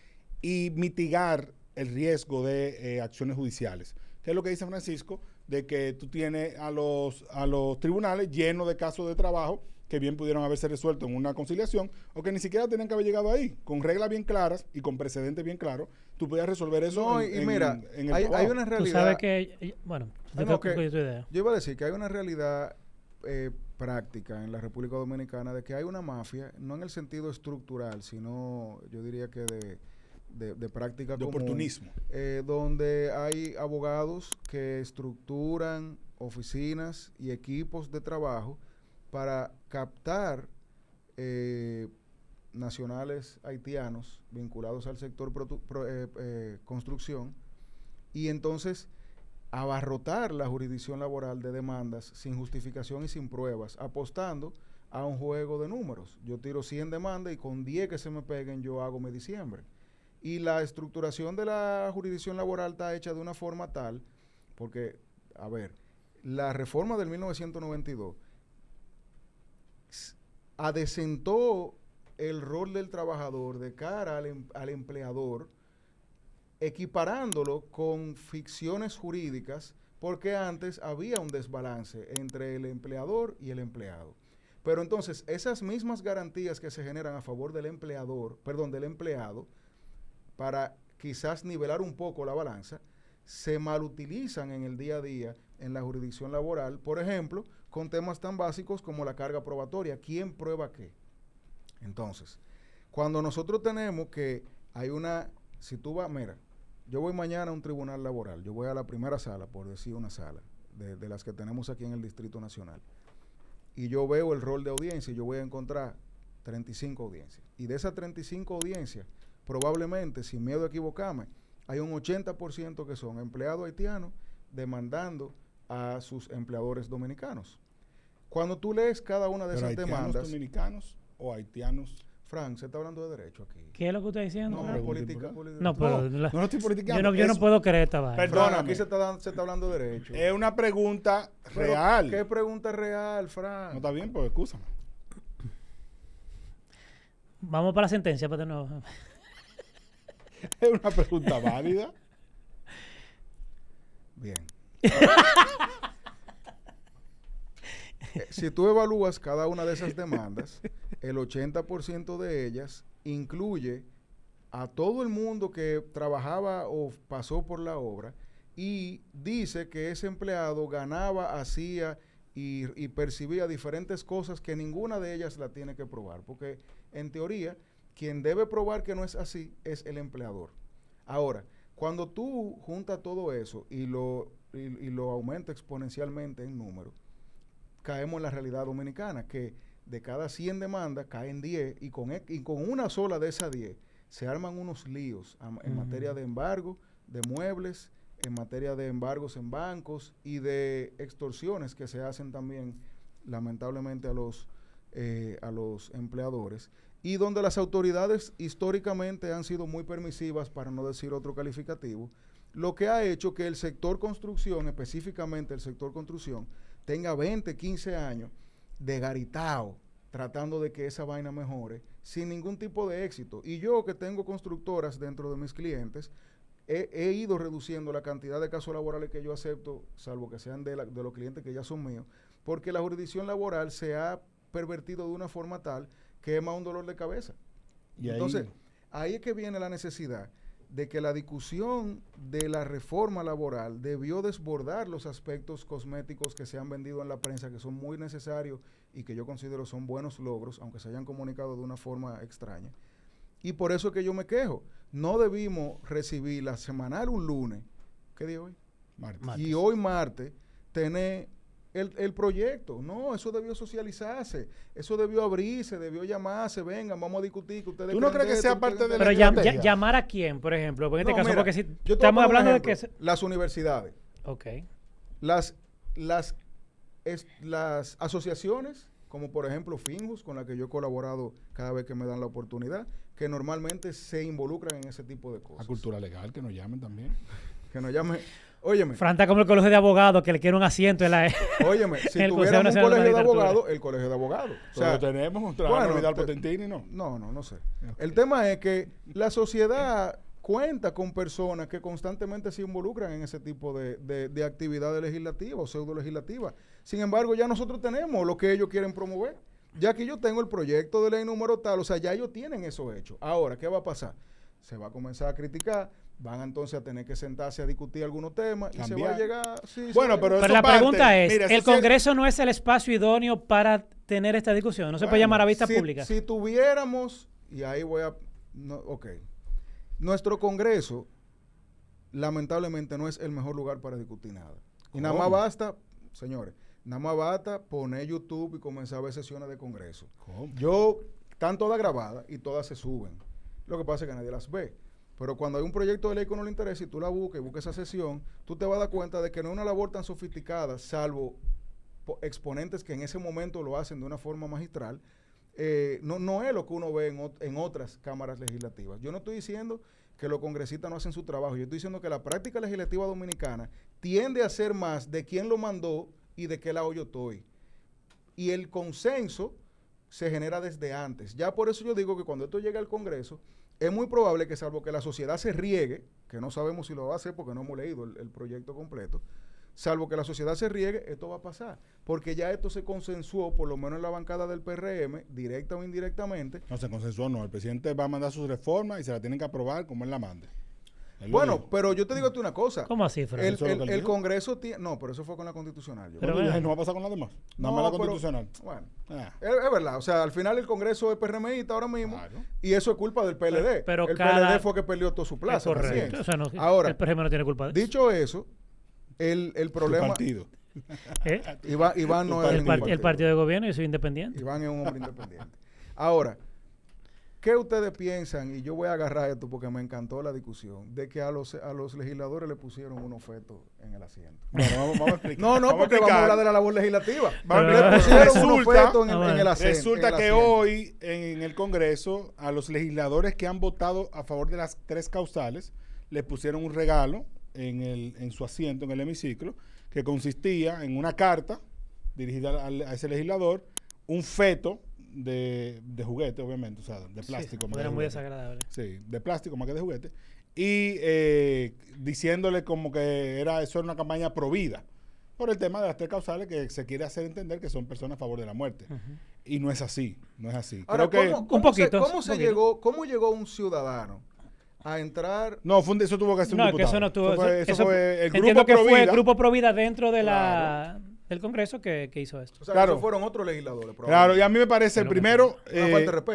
y mitigar el riesgo de eh, acciones judiciales. ¿Qué es lo que dice Francisco, de que tú tienes a los, a los tribunales llenos de casos de trabajo que bien pudieron haberse resuelto en una conciliación o que ni siquiera tenían que haber llegado ahí, con reglas bien claras y con precedentes bien claros, tú podías resolver eso. en, y mira, en, el hay, una realidad. Tú sabes que, bueno, yo iba a decir que hay una realidad eh, práctica en la República Dominicana de que hay una mafia, no en el sentido estructural, sino yo diría que de, práctica de oportunismo. Eh, donde hay abogados que estructuran oficinas y equipos de trabajo para captar eh, nacionales haitianos vinculados al sector construcción y entonces abarrotar la jurisdicción laboral de demandas sin justificación y sin pruebas, apostando a un juego de números. Yo tiro 100 demandas y con 10 que se me peguen yo hago mi diciembre. Y la estructuración de la jurisdicción laboral está hecha de una forma tal, porque, a ver, la reforma del 1992 adecentó el rol del trabajador de cara al, em, al empleador, equiparándolo con ficciones jurídicas, porque antes había un desbalance entre el empleador y el empleado. Pero entonces, esas mismas garantías que se generan a favor del empleador, perdón, del empleado, para quizás nivelar un poco la balanza, se malutilizan en el día a día en la jurisdicción laboral, por ejemplo, con temas tan básicos como la carga probatoria, quién prueba qué. Entonces, cuando nosotros tenemos que hay una, si tú vas, mira, yo voy mañana a un tribunal laboral, yo voy a la primera sala, por decir una sala, de, las que tenemos aquí en el Distrito Nacional, y yo veo el rol de audiencia y yo voy a encontrar 35 audiencias. Y de esas 35 audiencias, probablemente, sin miedo a equivocarme, hay un 80% que son empleados haitianos demandando a sus empleadores dominicanos. Cuando tú lees cada una de esas demandas... dominicanos o haitianos Frank, se está hablando de derecho aquí. ¿Qué es lo que usted está diciendo? No, política. No, no, no, estoy politizando Yo no, yo no puedo creer esta vaina. Perdón, aquí se está, hablando de derecho. Es una pregunta real. ¿Qué pregunta real, Frank? No está bien, pues escúchame. Vamos para la sentencia, para pues, no. *laughs* es una pregunta válida. Bien. *laughs* Eh, si tú evalúas cada una de esas demandas, el 80% de ellas incluye a todo el mundo que trabajaba o pasó por la obra y dice que ese empleado ganaba, hacía y, percibía diferentes cosas que ninguna de ellas la tiene que probar, porque en teoría quien debe probar que no es así es el empleador. Ahora, cuando tú juntas todo eso y lo, y lo aumenta exponencialmente en número, caemos en la realidad dominicana, que de cada 100 demandas caen 10 y con, e, y con una sola de esas 10 se arman unos líos en materia de embargo, de muebles, en materia de embargos en bancos y de extorsiones que se hacen también lamentablemente a los, eh, a los empleadores y donde las autoridades históricamente han sido muy permisivas, para no decir otro calificativo, lo que ha hecho que el sector construcción, específicamente el sector construcción, tenga 20, 15 años de garitao tratando de que esa vaina mejore sin ningún tipo de éxito. Y yo que tengo constructoras dentro de mis clientes, he, ido reduciendo la cantidad de casos laborales que yo acepto, salvo que sean de, los clientes que ya son míos, porque la jurisdicción laboral se ha pervertido de una forma tal que es más un dolor de cabeza. Y Entonces, ahí es que viene la necesidad de que la discusión de la reforma laboral debió desbordar los aspectos cosméticos que se han vendido en la prensa, que son muy necesarios y que yo considero son buenos logros, aunque se hayan comunicado de una forma extraña. Y por eso es que yo me quejo. No debimos recibir la semanal un lunes, ¿qué día hoy? Martes. Y hoy martes tener el, proyecto. No, eso debió socializarse, eso debió abrirse, debió llamarse, vengan, vamos a discutir. Que ustedes ¿Tú no crees que sea parte de la Pero llamar a quién, por ejemplo, pues en este caso, porque estamos hablando de que... Las universidades. Ok. Las, las, las asociaciones, como por ejemplo Finjus, con la que yo he colaborado cada vez que me dan la oportunidad, que normalmente se involucran en ese tipo de cosas. A cultura legal, que nos llamen también. que nos llamen. Óyeme. como el colegio de abogados que le quiere un asiento en la. *laughs* Óyeme, si tuviéramos un colegio de, abogados, el colegio de abogados. O sea, tenemos un trabajo bueno, ¿no? No, no, no sé. El tema es que la sociedad cuenta con personas que constantemente se involucran en ese tipo de, de, de actividades legislativas o pseudo legislativas. Sin embargo, ya nosotros tenemos lo que ellos quieren promover. Ya que yo tengo el proyecto de ley número tal, o sea, ya ellos tienen eso hecho. Ahora, ¿qué va a pasar? Se va a comenzar a criticar, van entonces a tener que sentarse a discutir algunos temas y se va a llegar. bueno, pero, la pregunta es: ¿el Congreso no es el espacio idóneo para tener esta discusión? No se puede llamar a vista pública. Si tuviéramos, y ahí voy a. ok. Nuestro Congreso, lamentablemente, no es el mejor lugar para discutir nada. Y nada más basta, señores, nada más basta poner YouTube y comenzar a ver sesiones de Congreso. Yo, están todas grabadas y todas se suben. Lo que pasa es que nadie las ve. Pero cuando hay un proyecto de ley que no le interesa y tú la buscas y esa sesión, tú te vas a dar cuenta de que no es una labor tan sofisticada, salvo exponentes que en ese momento lo hacen de una forma magistral, eh, no, no es lo que uno ve en, en, otras cámaras legislativas. Yo no estoy diciendo que los congresistas no hacen su trabajo, yo estoy diciendo que la práctica legislativa dominicana tiende a ser más de quién lo mandó y de qué lado yo estoy. Y el consenso se genera desde antes. Ya por eso yo digo que cuando esto llega al Congreso, es muy probable que salvo que la sociedad se riegue, que no sabemos si lo va a hacer porque no hemos leído el, proyecto completo, salvo que la sociedad se riegue, esto va a pasar. Porque ya esto se consensuó, por lo menos en la bancada del PRM, directa o indirectamente. No se consensuó, no. El presidente va a mandar sus reformas y se la tienen que aprobar como él la mande. Bueno, pero yo te digo una cosa. ¿Cómo así, Fran? El, Congreso tiene. No, pero eso fue con la constitucional. pero no va a pasar con la demás. Nada más la constitucional. bueno, ah. es, verdad. O sea, al final el Congreso es PRMista ahora mismo. Y eso es culpa del PLD. Pero, el PLD fue que perdió toda su plaza. Correcto. O sea, no, ahora, el PRM no tiene culpa de eso. Dicho eso, el, el problema. partido. ¿Eh? Iván, no es. El, partido de gobierno, y soy independiente. Iván es un hombre independiente. Ahora. ¿Qué ustedes piensan? Y yo voy a agarrar esto porque me encantó la discusión, de que a los, a los legisladores le pusieron un feto en el asiento. a No, no, porque vamos a hablar de la labor legislativa. le pusieron resulta, en, el asiento. Resulta que hoy en el Congreso a los legisladores que han votado a favor de las tres causales le pusieron un regalo en, el, en su asiento, en el hemiciclo, que consistía en una carta dirigida a ese legislador, un feto de, de juguete, obviamente, o sea, de plástico. Sí, era muy desagradable. Sí, de plástico más que de juguete. Y eh, diciéndole como que era eso era una campaña provida por el tema de las tres causales que se quiere hacer entender que son personas a favor de la muerte. Y no es así, no es así. Ahora, Creo ¿cómo, que, un poquito. ¿Cómo, Llegó, cómo llegó un ciudadano? a entrar. No, eso tuvo que ser un no, Que eso no tuvo. Eso fue, el grupo Entiendo que fue el grupo dentro de la el Congreso que, hizo esto. O sea, claro. fueron otros legisladores. Claro, y a mí me parece, primero, eh,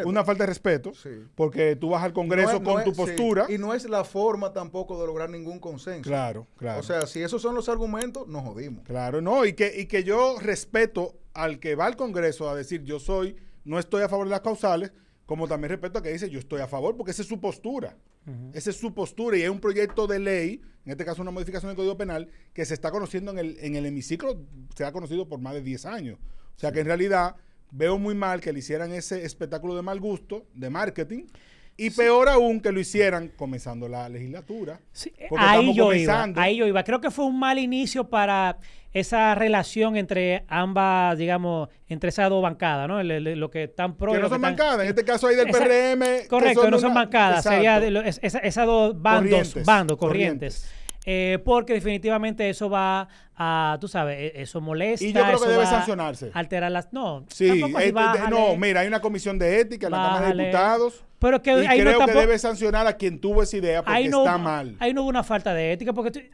una, falta de respeto. porque tú vas al Congreso con tu postura. Y no es la forma tampoco de lograr ningún consenso. Claro, claro. O sea, si esos son los argumentos, nos jodimos. Claro, no, y que, y que yo respeto al que va al Congreso a decir yo soy, no estoy a favor de las causales, como también respeto a que dice yo estoy a favor, porque esa es su postura. Esa es su postura y es un proyecto de ley, en este caso una modificación del Código Penal, que se está conociendo en el, en el hemiciclo, se ha conocido por más de 10 años. O sea que en realidad veo muy mal que le hicieran ese espectáculo de mal gusto, de marketing. Y peor aún que lo hicieran comenzando la legislatura. Sí. Eh, ahí yo iba. iba. Creo que fue un mal inicio para esa relación entre ambas, digamos, entre esas dos bancadas, ¿no? lo que están pro. no son bancadas, en este caso hay del PRM. Correcto, no son bancadas, sería esas dos bandos, bandos, corrientes. Eh, porque definitivamente eso va a, tú sabes, e, eso molesta. Y yo creo que debe sancionarse. Alterar las. No, sí, eh, no, mira, hay una comisión de ética en la Cámara de Diputados. Pero que creo que debe sancionar a quien tuvo esa idea porque está mal. Ahí no hubo una falta de ética, porque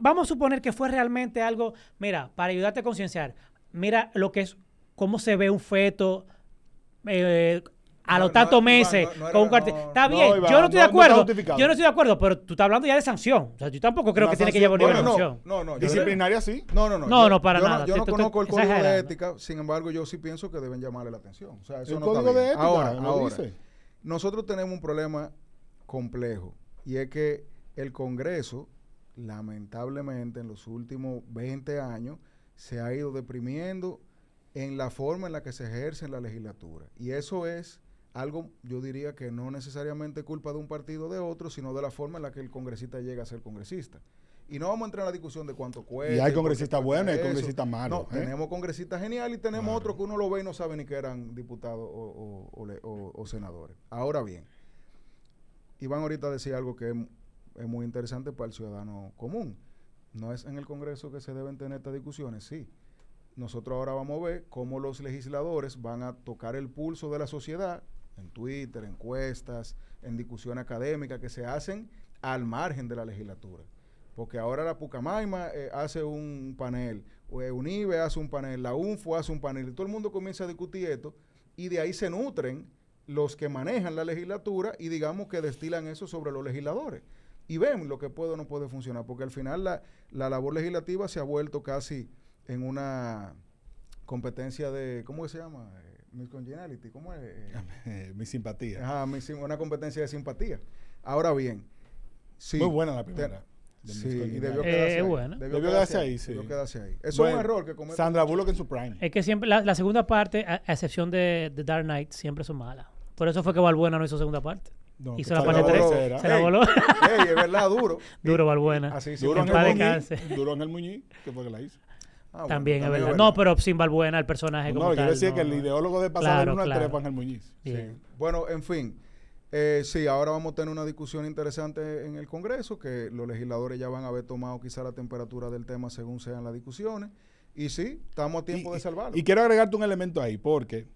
vamos a suponer que fue realmente algo, mira, para ayudarte a concienciar, mira lo que es, cómo se ve un feto eh, a los tantos meses con un cartel. Está bien, yo no estoy de acuerdo. Yo no estoy de acuerdo, pero tú estás hablando ya de sanción. O sea, yo tampoco creo que tiene que llevar un nivel de sanción. No, no, Disciplinaria sí. No, no, no. No, no, para nada. Yo no conozco el código de ética, sin embargo, yo sí pienso que deben llamarle la atención. O sea, eso el código de ética. Ahora, ahora. Nosotros tenemos un problema complejo y es que el Congreso, lamentablemente, en los últimos 20 años, se ha ido deprimiendo en la forma en la que se ejerce en la legislatura. Y eso es algo yo diría que no necesariamente culpa de un partido o de otro, sino de la forma en la que el congresista llega a ser congresista. Y no vamos a entrar en la discusión de cuánto cuesta. Y hay congresistas buenos y hay congresistas malos. No, ¿eh? tenemos congresistas geniales y tenemos otros que uno lo ve y no sabe ni que eran diputados o, senadores. Ahora bien, Iván ahorita decía algo que es, muy interesante para el ciudadano común. No es en el Congreso que se deben tener estas discusiones, sí. Nosotros ahora vamos a ver cómo los legisladores van a tocar el pulso de la sociedad en Twitter, encuestas, en discusión académica que se hacen al margen de la legislatura. Porque ahora la Pucamaima eh, hace un panel, eh, UNIBE hace un panel, la UNFO hace un panel, y todo el mundo comienza a discutir esto, y de ahí se nutren los que manejan la legislatura y digamos que destilan eso sobre los legisladores. Y ven lo que puede o no puede funcionar, porque al final la, la labor legislativa se ha vuelto casi en una competencia de, ¿cómo se llama? Miss Congeniality, ¿cómo es? Eh, ah, *laughs* eh, mi simpatía. Ajá, mi, una competencia de simpatía. Ahora bien, sí, muy buena la primera. sí, y eh, debió quedarse ahí. Buena. Debió, quedarse, ahí, sí. ahí. Eso es un error que comete. Sandra Bullock en su primer. Es que siempre, la, segunda parte, a, excepción de, de, Dark Knight, siempre son malas. Por eso fue que Balbuena no hizo segunda parte. hizo la parte 3. Se la voló. Ey, es verdad, duro. *laughs* duro, Balbuena. Así, sí, duro, en el Muñiz, duro en el Muñiz, que fue que la hizo. Ah, también, es verdad. No, pero sin Balbuena, el personaje como No, quiero decir que el ideólogo de pasar claro, una claro. en Muñiz. Bueno, en fin. Eh, sí, ahora vamos a tener una discusión interesante en el Congreso, que los legisladores ya van a haber tomado quizá la temperatura del tema según sean las discusiones. Y sí, estamos a tiempo de salvarlo. Y quiero agregarte un elemento ahí, porque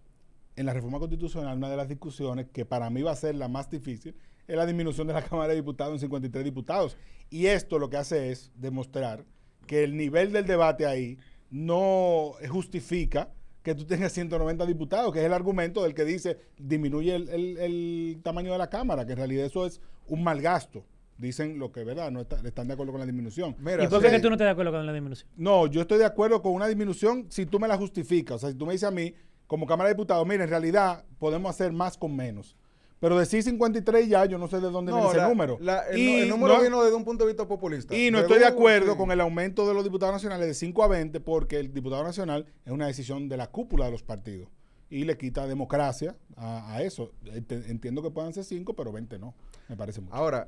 en la reforma constitucional una de las discusiones que para mí va a ser la más difícil es la disminución de la Cámara de Diputados en 53 diputados. Y esto lo que hace es demostrar que el nivel del debate ahí no justifica que tú tengas 190 diputados, que es el argumento del que dice disminuye el, tamaño de la Cámara, que en realidad eso es un mal gasto. Dicen lo que, ¿verdad? No están de acuerdo con la disminución. ¿Y por qué que tú no estás de acuerdo con la disminución? No, yo estoy de acuerdo con una disminución si tú me la justificas. O sea, si tú me dices a mí, como Cámara de Diputados, mira, en realidad podemos hacer más con menos. Pero decir 53 ya, yo no sé de dónde viene ese número. el, y el, número vino desde un punto de vista populista. Y no estoy de acuerdo con el aumento de los diputados nacionales de 5 a 20 porque el diputado nacional es una decisión de la cúpula de los partidos y le quita democracia a, a eso. Entiendo que puedan ser 5, pero 20 no. Me parece mucho. Ahora,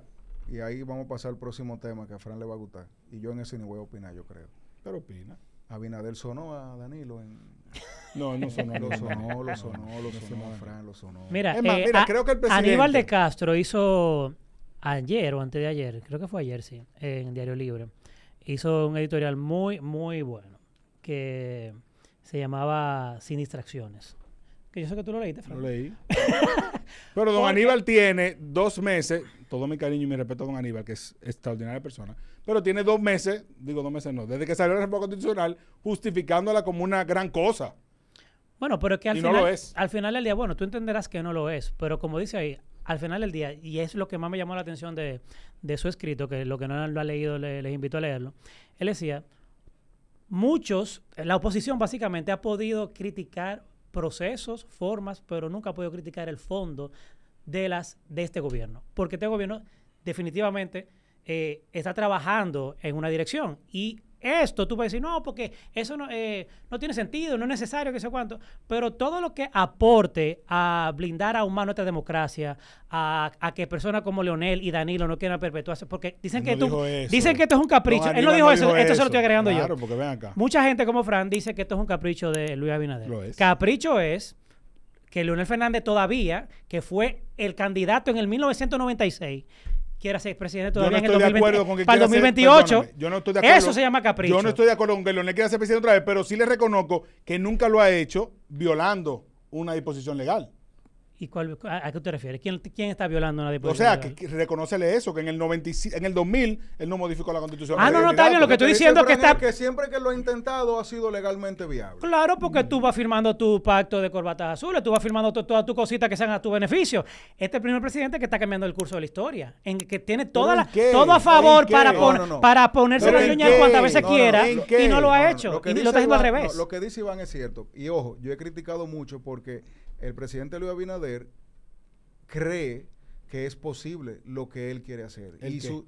y ahí vamos a pasar al próximo tema que a Fran le va a gustar. Y yo en ese ni voy a opinar, yo creo. Pero opina. Abinader sonó a Danilo en... *laughs* No, no sonó. lo sonó, lo sonó, lo sonó, Fran, lo sonó. Mira, eh, creo que el presidente... Aníbal de Castro hizo ayer o antes de ayer, creo que fue ayer, sí, en Diario Libre, hizo un editorial muy, muy bueno que se llamaba Sin Distracciones que yo sé que tú lo leíste, No Lo leí. *laughs* Pero don Aníbal tiene dos meses, todo mi cariño y mi respeto a don Aníbal, que es extraordinaria persona, pero tiene dos meses, digo dos meses no, desde que salió la reforma constitucional, justificándola como una gran cosa. Bueno, pero que al, final, al final del día, bueno, tú entenderás que no lo es, pero como dice ahí, al final del día, y es lo que más me llamó la atención de, su escrito, que lo que no lo ha leído les invito a leerlo, él decía, muchos, la oposición básicamente ha podido criticar procesos, formas, pero nunca puedo criticar el fondo de, las, de este gobierno, porque este gobierno definitivamente eh, está trabajando en una dirección y esto, tú vas a decir, no, porque eso eh, no, tiene sentido, no es necesario, que sé cuánto. Pero todo lo que aporte a blindar aún más nuestra democracia, a, que personas como Leonel y Danilo no quieran perpetuarse, porque dicen que tú, dicen que esto es un capricho. él no dijo, eso, esto se lo estoy agregando claro, yo. Mucha gente como Fran dice que esto es un capricho de Luis Abinader. Capricho es que Leonel Fernández todavía, que fue el candidato en el 1996, quiera ser presidente todavía no en el con que para el 2028. yo no estoy de acuerdo, eso se llama capricho. Yo no estoy de acuerdo con que Leonel quiera ser presidente otra vez, pero sí le reconozco que nunca lo ha hecho violando una disposición legal a, qué te refieres? ¿Quién, está violando la diputada? O sea, que, que eso, que en el, 97, en el 2000 él no modificó la constitución. Ah, no, no, también lo que estoy diciendo es que está... siempre que lo ha intentado ha sido legalmente viable. Claro, porque mm. tú vas firmando tu pacto de corbatas azules, tú vas firmando todas tus cositas que sean a tu beneficio. Este primer presidente que está cambiando el curso de la historia, en que tiene todo a favor para, para ponerse la cuantas veces quiera y no lo ha hecho, y lo está haciendo al revés. lo que dice Iván es cierto, y ojo, yo he criticado mucho porque el presidente Luis Abinader cree que es posible lo que él quiere hacer. y su,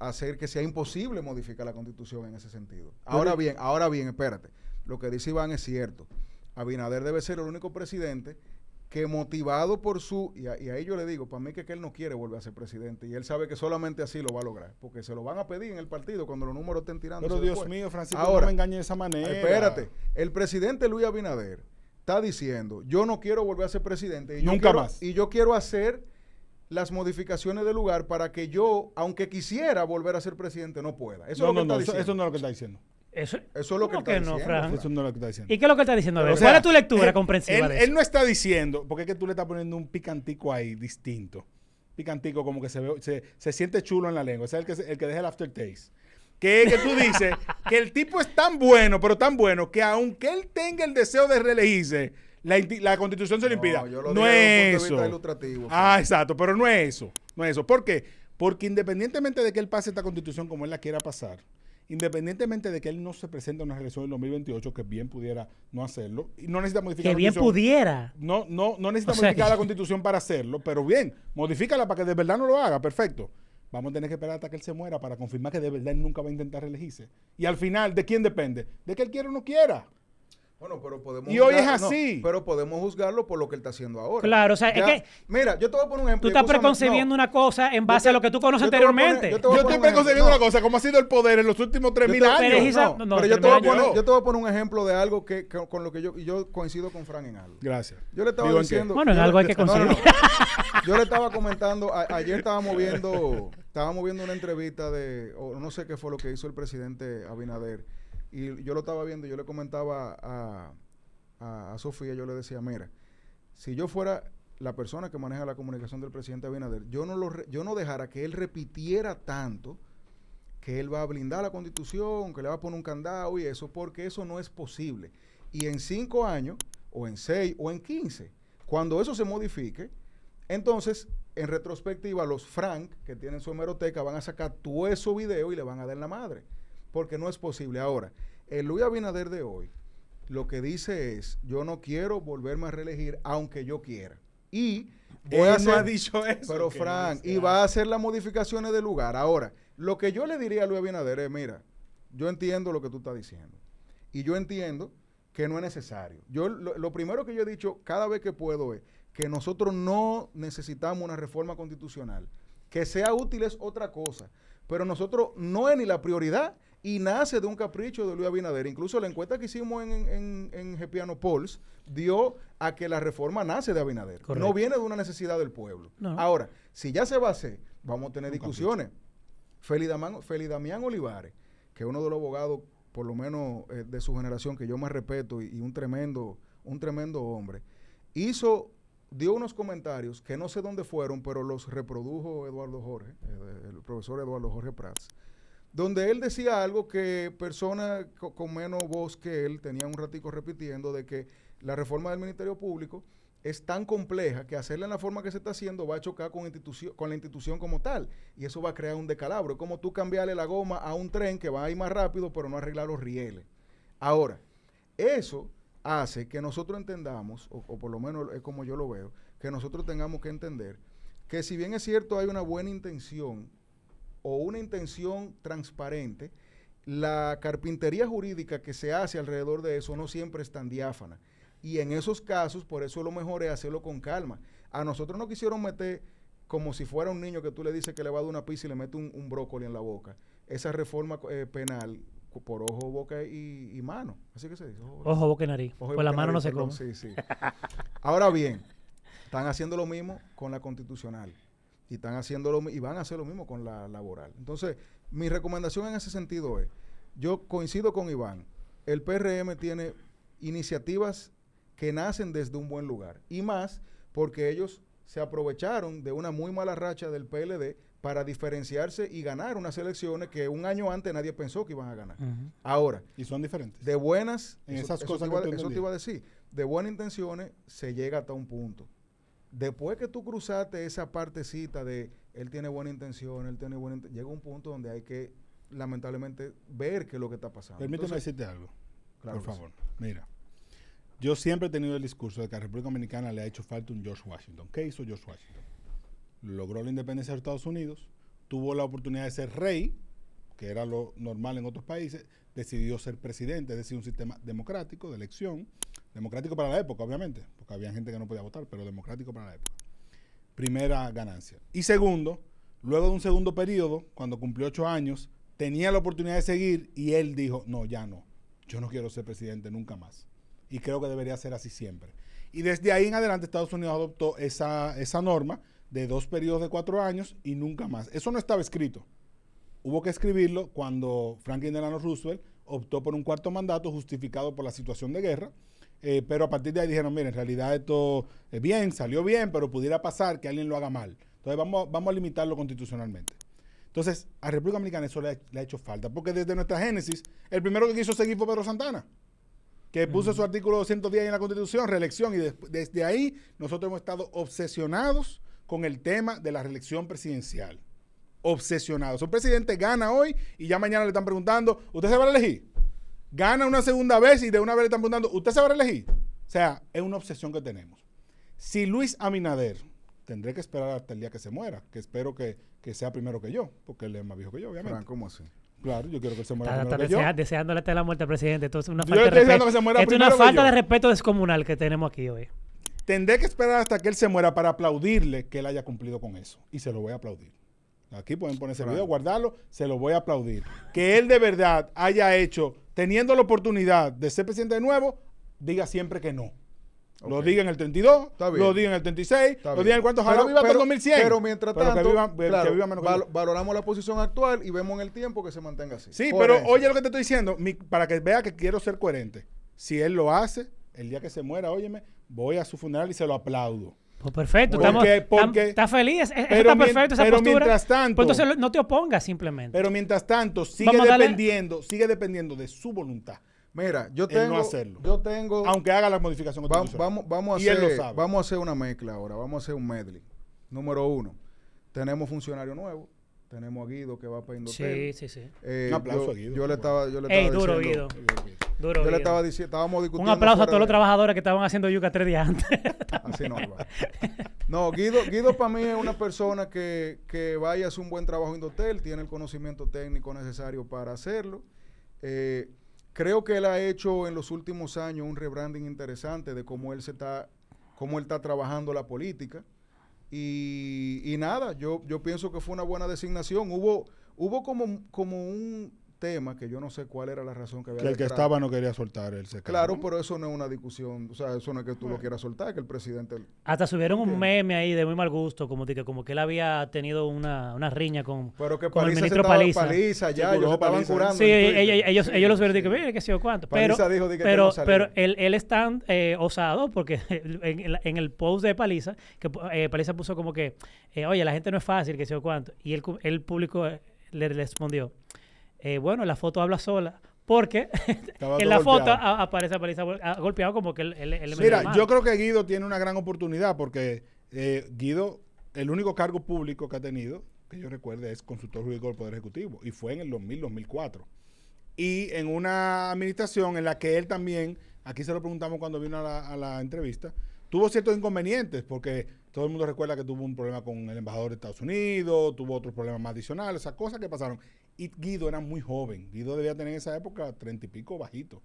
hacer que sea imposible modificar la constitución en ese sentido. Ahora bien, ahora bien, espérate, lo que dice Iván es cierto. Abinader debe ser el único presidente que motivado por su, y, a, ahí yo le digo, para mí que, él no quiere volver a ser presidente, y él sabe que solamente así lo va a lograr, porque se lo van a pedir en el partido cuando los números estén tirando. Pero Dios mío, Francisco, no me engañe de esa manera. Espérate, el presidente Luis Abinader está diciendo, yo no quiero volver a ser presidente. Y Nunca quiero, más. Y yo quiero hacer las modificaciones del lugar para que yo, aunque quisiera volver a ser presidente, no pueda. Eso no, es lo que está diciendo. Eso, no es lo que está diciendo. Eso, es lo que, está está diciendo. ¿Y qué es lo que está diciendo? ¿Cuál es tu lectura comprensiva él, no está diciendo, porque es que tú le estás poniendo un picantico ahí distinto. Picantico como que se, ve, se, siente chulo en la lengua. O sea, el que, el deja el aftertaste. Que, que tú dices *laughs* que el tipo es tan bueno, pero tan bueno, que aunque él tenga el deseo de reelegirse, la, constitución se lo impida. No, yo lo no es eso. ilustrativo, ah, exacto, pero no es eso. No es eso. ¿Por qué? Porque independientemente de que él pase esta constitución como él la quiera pasar, independientemente de que él no se presente a una elección del 2028, que bien pudiera no hacerlo, y no necesita modificar que la bien pudiera. No, no, no necesita modificar la *laughs* constitución para hacerlo, pero bien, modifícala para que de verdad no lo haga, perfecto. Vamos a tener que esperar hasta que él se muera para confirmar que de verdad él nunca va a intentar reelegirse. Y al final, ¿de quién depende? De que él quiera o no quiera. Bueno, pero podemos y hoy es así. pero podemos juzgarlo por lo que él está haciendo ahora. Claro, o sea, es que. Mira, yo te voy a poner un ejemplo. Tú estás preconcebiendo una cosa en base a lo que tú conoces anteriormente. yo, estoy preconcebiendo una cosa, como ha sido el poder en los últimos 3.000 años. pero yo te, voy a poner, un ejemplo de algo que, con lo que yo, yo coincido con Fran en algo. Gracias. Yo le estaba diciendo. bueno, en algo hay que coincidir. *laughs* Yo le estaba comentando, ayer estábamos viendo, estábamos viendo una entrevista de, o no sé qué fue lo que hizo el presidente Abinader y yo lo estaba viendo, yo le comentaba a, Sofía, yo le decía, mira, si yo fuera la persona que maneja la comunicación del presidente Abinader, yo no, lo yo no dejara que él repitiera tanto que él va a blindar la constitución, que le va a poner un candado y eso, porque eso no es posible. Y en cinco años, o en seis, o en quince, cuando eso se modifique, entonces, en retrospectiva, los Frank, que tienen su hemeroteca, van a sacar todo eso video y le van a dar la madre porque no es posible. Ahora, el Luis Abinader de hoy lo que dice es, yo no quiero volverme a reelegir aunque yo quiera. Y voy no ha dicho eso. Pero Frank, y va a hacer las modificaciones de lugar. Ahora, lo que yo le diría a Luis Abinader es, mira, yo entiendo lo que tú estás diciendo. Y yo entiendo que no es necesario. Yo lo, lo primero que yo he dicho cada vez que puedo es que nosotros no necesitamos una reforma constitucional. Que sea útil es otra cosa. Pero nosotros no es ni la prioridad y nace de un capricho de Luis Abinader. Incluso la encuesta que hicimos en, en, en Gepiano Pols dio a que la reforma nace de Abinader. No viene de una necesidad del pueblo. Ahora, si ya se va a hacer, vamos a tener discusiones. Feli, Damián Olivares, que es uno de los abogados, por lo menos eh, de su generación, que yo más respeto y, un, tremendo, un tremendo hombre, hizo dio unos comentarios que no sé dónde fueron, pero los reprodujo Eduardo Jorge, eh, el profesor Eduardo Jorge Prats donde él decía algo que personas con menos voz que él tenían un ratico repitiendo de que la reforma del Ministerio Público es tan compleja que hacerla en la forma que se está haciendo va a chocar con, la institución como tal y eso va a crear un decalabro. Es como tú cambiarle la goma a un tren que va a ir más rápido pero no arreglar los rieles. Ahora, eso hace que nosotros entendamos, o, o por lo menos es como yo lo veo, que nosotros tengamos que entender que si bien es cierto hay una buena intención o una intención transparente, la carpintería jurídica que se hace alrededor de eso no siempre es tan diáfana. Y en esos casos, por eso lo mejor es hacerlo con calma. A nosotros no quisieron meter como si fuera un niño que tú le dices que le va a dar una pizza y le mete un, brócoli en la boca. Esa reforma eh, penal por ojo, boca y, mano. Así que se dice. Ojo, boca y nariz. Por la mano no se come. Ahora bien, están haciendo lo mismo con la constitucional y están haciendo lo y van a hacer lo mismo con la laboral. Entonces, mi recomendación en ese sentido es, yo coincido con Iván, el PRM tiene iniciativas que nacen desde un buen lugar y más porque ellos se aprovecharon de una muy mala racha del PLD para diferenciarse y ganar unas elecciones que un año antes nadie pensó que iban a ganar. Ahora. Y son diferentes. De buenas, en esas cosas eso te iba a decir, de buenas intenciones se llega hasta un punto después que tú cruzaste esa partecita de él tiene buena intención, él tiene buena intención, llega un punto donde hay que lamentablemente ver qué es lo que está pasando. Permíteme decirte algo, por favor. Mira, yo siempre he tenido el discurso de que a la República Dominicana le ha hecho falta un George Washington. ¿Qué hizo George Washington? Logró la independencia de Estados Unidos, tuvo la oportunidad de ser rey, que era lo normal en otros países, decidió ser presidente, es decir, un sistema democrático de elección, democrático para la época, obviamente, porque había gente que no podía votar, pero democrático para la época. Primera ganancia. Y segundo, luego de un segundo periodo, cuando cumplió ocho años, tenía la oportunidad de seguir y él dijo, no, ya no, yo no quiero ser presidente nunca más. Y creo que debería ser así siempre. Y desde ahí en adelante Estados Unidos adoptó esa, norma de dos periodos de cuatro años y nunca más. Eso no estaba escrito hubo que escribirlo cuando Franklin Delano Roosevelt optó por un cuarto mandato justificado por la situación de guerra. Eh, pero a partir de ahí dijeron, mire, en realidad esto es eh, bien, salió bien, pero pudiera pasar que alguien lo haga mal. Entonces vamos, a limitarlo constitucionalmente. Entonces, a República Dominicana eso le ha, hecho falta, porque desde nuestra génesis, el primero que quiso seguir fue Pedro Santana, que puso su artículo 210 en la Constitución, reelección, y desde ahí nosotros hemos estado obsesionados con el tema de la reelección presidencial. Obsesionado. Un presidente gana hoy y ya mañana le están preguntando, ¿usted se va a elegir? Gana una segunda vez y de una vez le están preguntando, ¿usted se va a elegir? O sea, es una obsesión que tenemos. Si Luis Aminader tendré que esperar hasta el día que se muera, que espero que, sea primero que yo, porque él es más viejo que yo, obviamente. ¿cómo así? Claro, yo quiero que se muera. deseándole hasta la muerte al presidente. falta, de, es una falta de respeto descomunal que tenemos aquí hoy. Tendré que esperar hasta que él se muera para aplaudirle que él haya cumplido con eso. Y se lo voy a aplaudir. Aquí pueden poner ese video, guardarlo, se lo voy a aplaudir. Que él de verdad haya hecho, teniendo la oportunidad de ser presidente de nuevo, diga siempre que no. Lo diga en el 32, lo diga en el 36, lo diga en el cuánto viva hasta Pero mientras tanto, valoramos la posición actual y vemos en el tiempo que se mantenga así. Sí, pero oye lo que te estoy diciendo, para que vea que quiero ser coherente. Si él lo hace, el día que se muera, óyeme, voy a su funeral y se lo aplaudo. Pues perfecto, estamos, está feliz, está perfecto esa pero Mientras pues tanto, no te opongas simplemente. Pero mientras tanto, sigue dependiendo, sigue dependiendo de su voluntad. Mira, yo tengo. No hacerlo. Yo tengo. Aunque haga la modificación. Va, vamos, vamos, a hacer, vamos a hacer una mezcla ahora. Vamos a hacer un medley. Número uno. Tenemos funcionario nuevo. Tenemos a Guido que va para Indotel. Sí, sí, sí. Eh, un aplauso yo, a Guido. le estaba, yo le duro, Guido. Yo estaba diciendo, discutiendo. Un aplauso a todos los trabajadores que estaban haciendo yuca tres días antes. *laughs* Así no, *laughs* No, Guido, Guido para mí es una persona que, que vaya a hacer un buen trabajo en hotel, tiene el conocimiento técnico necesario para hacerlo. Eh, creo que él ha hecho en los últimos años un rebranding interesante de cómo él se está, cómo él está trabajando la política. Y, y nada, yo, yo pienso que fue una buena designación. Hubo, hubo como, como un tema que yo no sé cuál era la razón que había. el que estaba no quería soltar el Claro, pero eso no es una discusión, o sea, eso no es que tú lo quieras soltar, que el presidente... Hasta subieron un meme ahí de muy mal gusto, como que, como que él había tenido una, riña con, pero que el ministro Paliza. Paliza ya, ellos estaban curando. Sí, ellos, los vieron y mire, que sé cuánto. Pero, pero, él, él es eh, osado porque *laughs* en, el post de Paliza, que eh, Paliza puso como que, eh, oye, la gente no es fácil, que sé cuánto. Y el público le respondió, eh, bueno, la foto habla sola. Porque *laughs* en la foto aparece, golpeado como que él, él, Mira, yo creo que Guido tiene una gran oportunidad porque eh, Guido, el único cargo público que ha tenido, que yo recuerde, es consultor jurídico del Poder Ejecutivo y fue en el 2000-2004. Y en una administración en la que él también, aquí se lo preguntamos cuando vino a la, entrevista, tuvo ciertos inconvenientes porque todo el mundo recuerda que tuvo un problema con el embajador de Estados Unidos, tuvo otros problemas más adicionales, esas cosas que pasaron y Guido era muy joven. Guido debía tener en esa época treinta y pico bajito.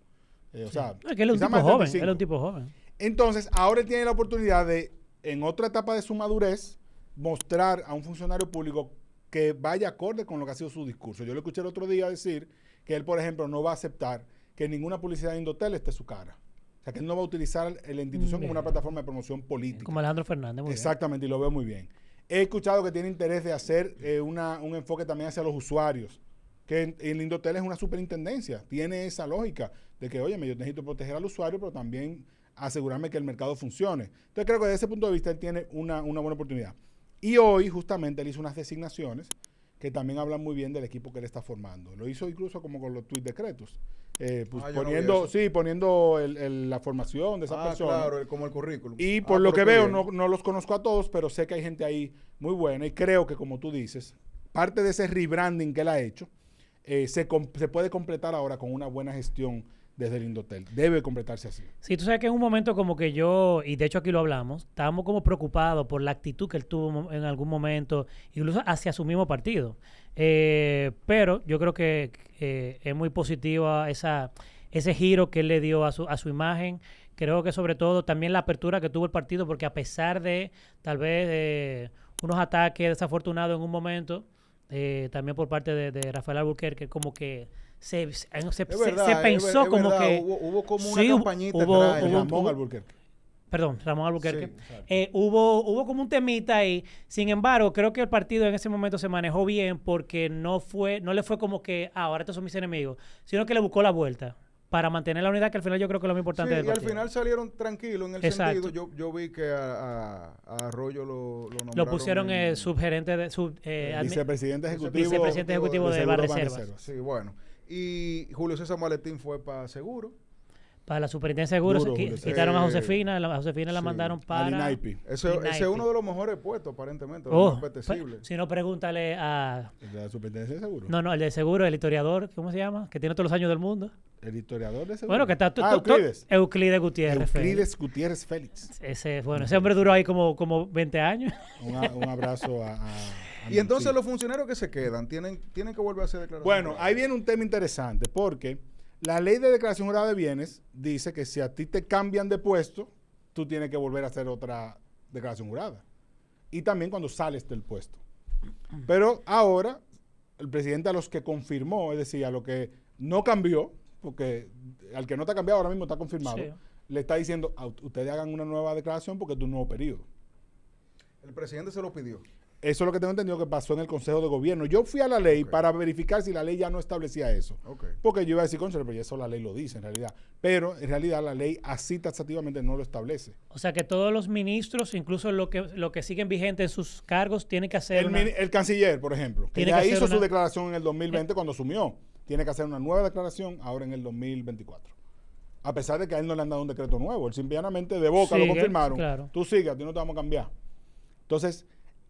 Eh, o sea, era un tipo joven. era un tipo joven. Entonces, ahora él tiene la oportunidad de, en otra etapa de su madurez, mostrar a un funcionario público que vaya acorde con lo que ha sido su discurso. Yo lo escuché el otro día decir que él, por ejemplo, no va a aceptar que ninguna publicidad de Indotel esté su cara. O sea, que él no va a utilizar la institución mm, como una plataforma de promoción política. Como Alejandro Fernández. Exactamente, y lo veo muy bien. He escuchado que tiene interés de hacer eh, un enfoque también hacia los usuarios, que el Indotel es una superintendencia, tiene esa lógica de que, oye, yo necesito proteger al usuario, pero también asegurarme que el mercado funcione. Entonces creo que desde ese punto de vista él tiene una, una buena oportunidad. Y hoy justamente él hizo unas designaciones que también hablan muy bien del equipo que él está formando. Lo hizo incluso como con los tweet decretos. Eh, pues, ah, poniendo, sí, poniendo la formación de esa ah, persona. Claro, como el currículum. Y ah, por lo que veo, no, los conozco a todos, pero sé que hay gente ahí muy buena y creo que, como tú dices, parte de ese rebranding que él ha hecho eh, se, se puede completar ahora con una buena gestión desde el Indotel. Debe completarse así. Sí, tú sabes que en un momento como que yo, y de hecho aquí lo hablamos, estábamos como preocupados por la actitud que él tuvo en algún momento, incluso hacia su mismo partido. Eh, pero yo creo que eh, es muy positiva esa, ese giro que él le dio a su, a su imagen. Creo que sobre todo también la apertura que tuvo el partido, porque a pesar de tal vez eh, unos ataques desafortunados en un momento, eh, también por parte de, Rafael Albuquerque, como que se, se, pensó como que... Hubo, hubo como una sí, campañita hubo, Albuquerque perdón, Ramón Albuquerque, eh, hubo, hubo como un temita ahí. Sin embargo, creo que el partido en ese momento se manejó bien porque no fue, no le fue como que ah, ahora estos son mis enemigos, sino que le buscó la vuelta para mantener la unidad, que al final yo creo que es lo más importante sí, y al final salieron tranquilos en el Exacto. sentido. Yo, yo vi que a, a, Arroyo lo, nombraron... lo pusieron eh, subgerente de. Sub, eh, vicepresidente ejecutivo. Vicepresidente ejecutivo de, de, de Sí, bueno. Y Julio César Maletín fue para seguro para la superintendencia de seguros. quitaron a Josefina, a Josefina la mandaron para. Ese, ese es uno de los mejores puestos, aparentemente. Oh, pues, apetecible. Si no, pregúntale a. ¿El de la superintendencia de seguros? No, no, el de seguros, el historiador, ¿cómo se llama? Que tiene todos los años del mundo. El historiador de seguros. Bueno, que está. Ah, Euclides. Euclides Gutiérrez. Euclides Félix. Gutiérrez Félix. Ese, bueno, ese hombre duró ahí como, como 20 años. Un, abrazo a, *laughs* y entonces los funcionarios que se quedan tienen, tienen que volver a hacer declaraciones. Bueno, ahí viene un tema interesante porque la ley de declaración jurada de bienes dice que si a ti te cambian de puesto, tú tienes que volver a hacer otra declaración jurada. Y también cuando sales del puesto. Pero ahora, el presidente a los que confirmó, es decir, a los que no cambió, porque al que no te ha cambiado ahora mismo está confirmado, le está diciendo, ustedes hagan una nueva declaración porque es un nuevo periodo. El presidente se lo pidió. Eso es lo que tengo entendido que pasó en el Consejo de Gobierno. Yo fui a la ley para verificar si la ley ya no establecía eso. Porque yo iba a decir, Consejo, pero eso la ley lo dice en realidad. Pero en realidad la ley así taxativamente no lo establece. O sea que todos los ministros, incluso los que, lo que siguen vigentes en sus cargos, tiene que hacer. El, canciller, por ejemplo, que ya hizo su declaración en el 2020 eh. cuando asumió, tiene que hacer una nueva declaración ahora en el 2024 a pesar de que a él no le han dado un decreto nuevo. Él simplemente de boca lo confirmaron. Claro. Tú sigas, tú no te vamos a cambiar. Entonces,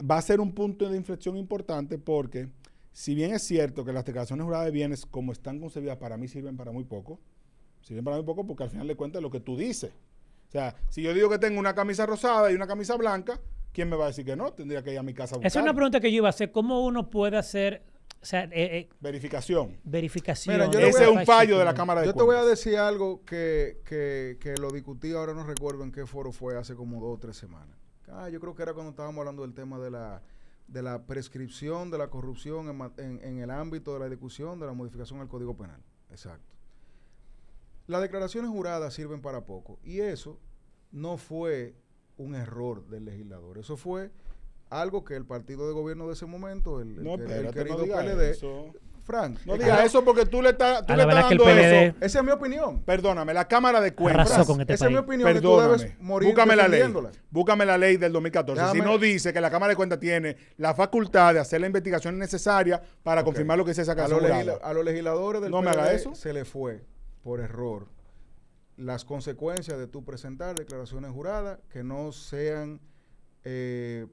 va a ser un punto de inflexión importante porque si bien es cierto que las declaraciones juradas de bienes como están concebidas para mí sirven para muy poco, sirven para muy poco porque al final le cuenta lo que tú dices. O sea, si yo digo que tengo una camisa rosada y una camisa blanca, ¿quién me va a decir que no? Tendría que ir a mi casa a Esa es una pregunta que yo iba a hacer. ¿Cómo uno puede hacer o sea, eh, eh, verificación. Verificación. yo Ese es un fallo de la Cámara de Yo te voy a decir algo que, que, que, lo discutí, ahora no recuerdo en qué foro fue hace como dos o tres semanas. Ah, yo creo que era cuando estábamos hablando del tema de la, prescripción de la corrupción en, el ámbito de la ejecución de la modificación al Código Penal. Exacto. Las declaraciones juradas sirven para poco y eso no fue un error del legislador, eso fue algo que el partido de gobierno de ese momento, el, querido PLD, Frank, no digas eso porque tú le estás, tú le estás dando eso. Esa es mi opinión. Perdóname, la Cámara de Cuentas. Este esa es mi opinión. tú debes morir Búscame la ley. Búscame la ley del 2014. Si no dice que la Cámara de Cuentas tiene la facultad de hacer la investigación necesaria para confirmar lo que se saca a, a los legisladores del no se le fue por error las consecuencias de tu presentar declaraciones juradas que no sean eh,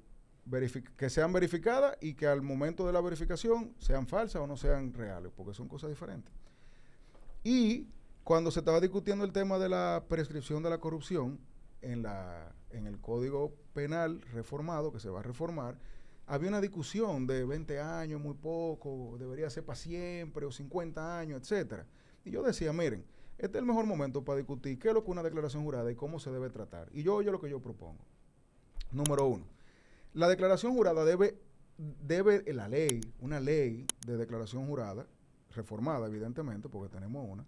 que sean verificadas y que al momento de la verificación sean falsas o no sean reales, porque son cosas diferentes. Y cuando se estaba discutiendo el tema de la prescripción de la corrupción en, la, en el Código Penal reformado, que se va a reformar, había una discusión de 20 años, muy poco, debería ser para siempre, o 50 años, etcétera. Y yo decía, miren, este es el mejor momento para discutir qué es lo que una declaración jurada y cómo se debe tratar. Y yo oye lo que yo propongo. Número uno, la declaración jurada debe, debe la ley, una ley de declaración jurada, reformada evidentemente, porque tenemos una,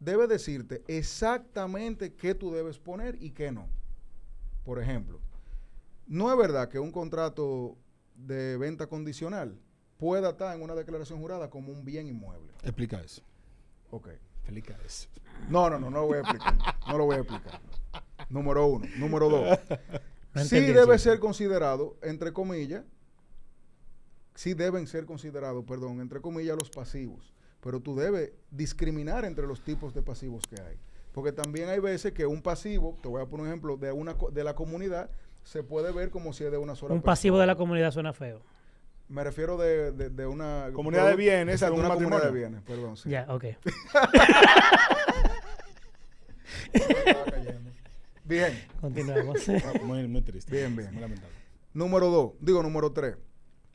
debe decirte exactamente qué tú debes poner y qué no. Por ejemplo, no es verdad que un contrato de venta condicional pueda estar en una declaración jurada como un bien inmueble. Explica eso. Ok. Explica eso. No, no, no, no lo voy a explicar. No lo voy a explicar. Número uno. Número dos sí debe ser considerado, entre comillas, sí deben ser considerados, perdón, entre comillas, los pasivos. Pero tú debes discriminar entre los tipos de pasivos que hay. Porque también hay veces que un pasivo, te voy a poner un ejemplo, de, una, de la comunidad, se puede ver como si es de una sola Un pasivo de la comunidad suena feo. Me refiero de, una... Comunidad de bienes, de una matrimonio. comunidad de bienes, perdón. Ya, *laughs* *laughs* Bien. Continuamos. *laughs* Ah, muy, muy triste. Bien, bien. Muy lamentable. Número dos, digo número tres.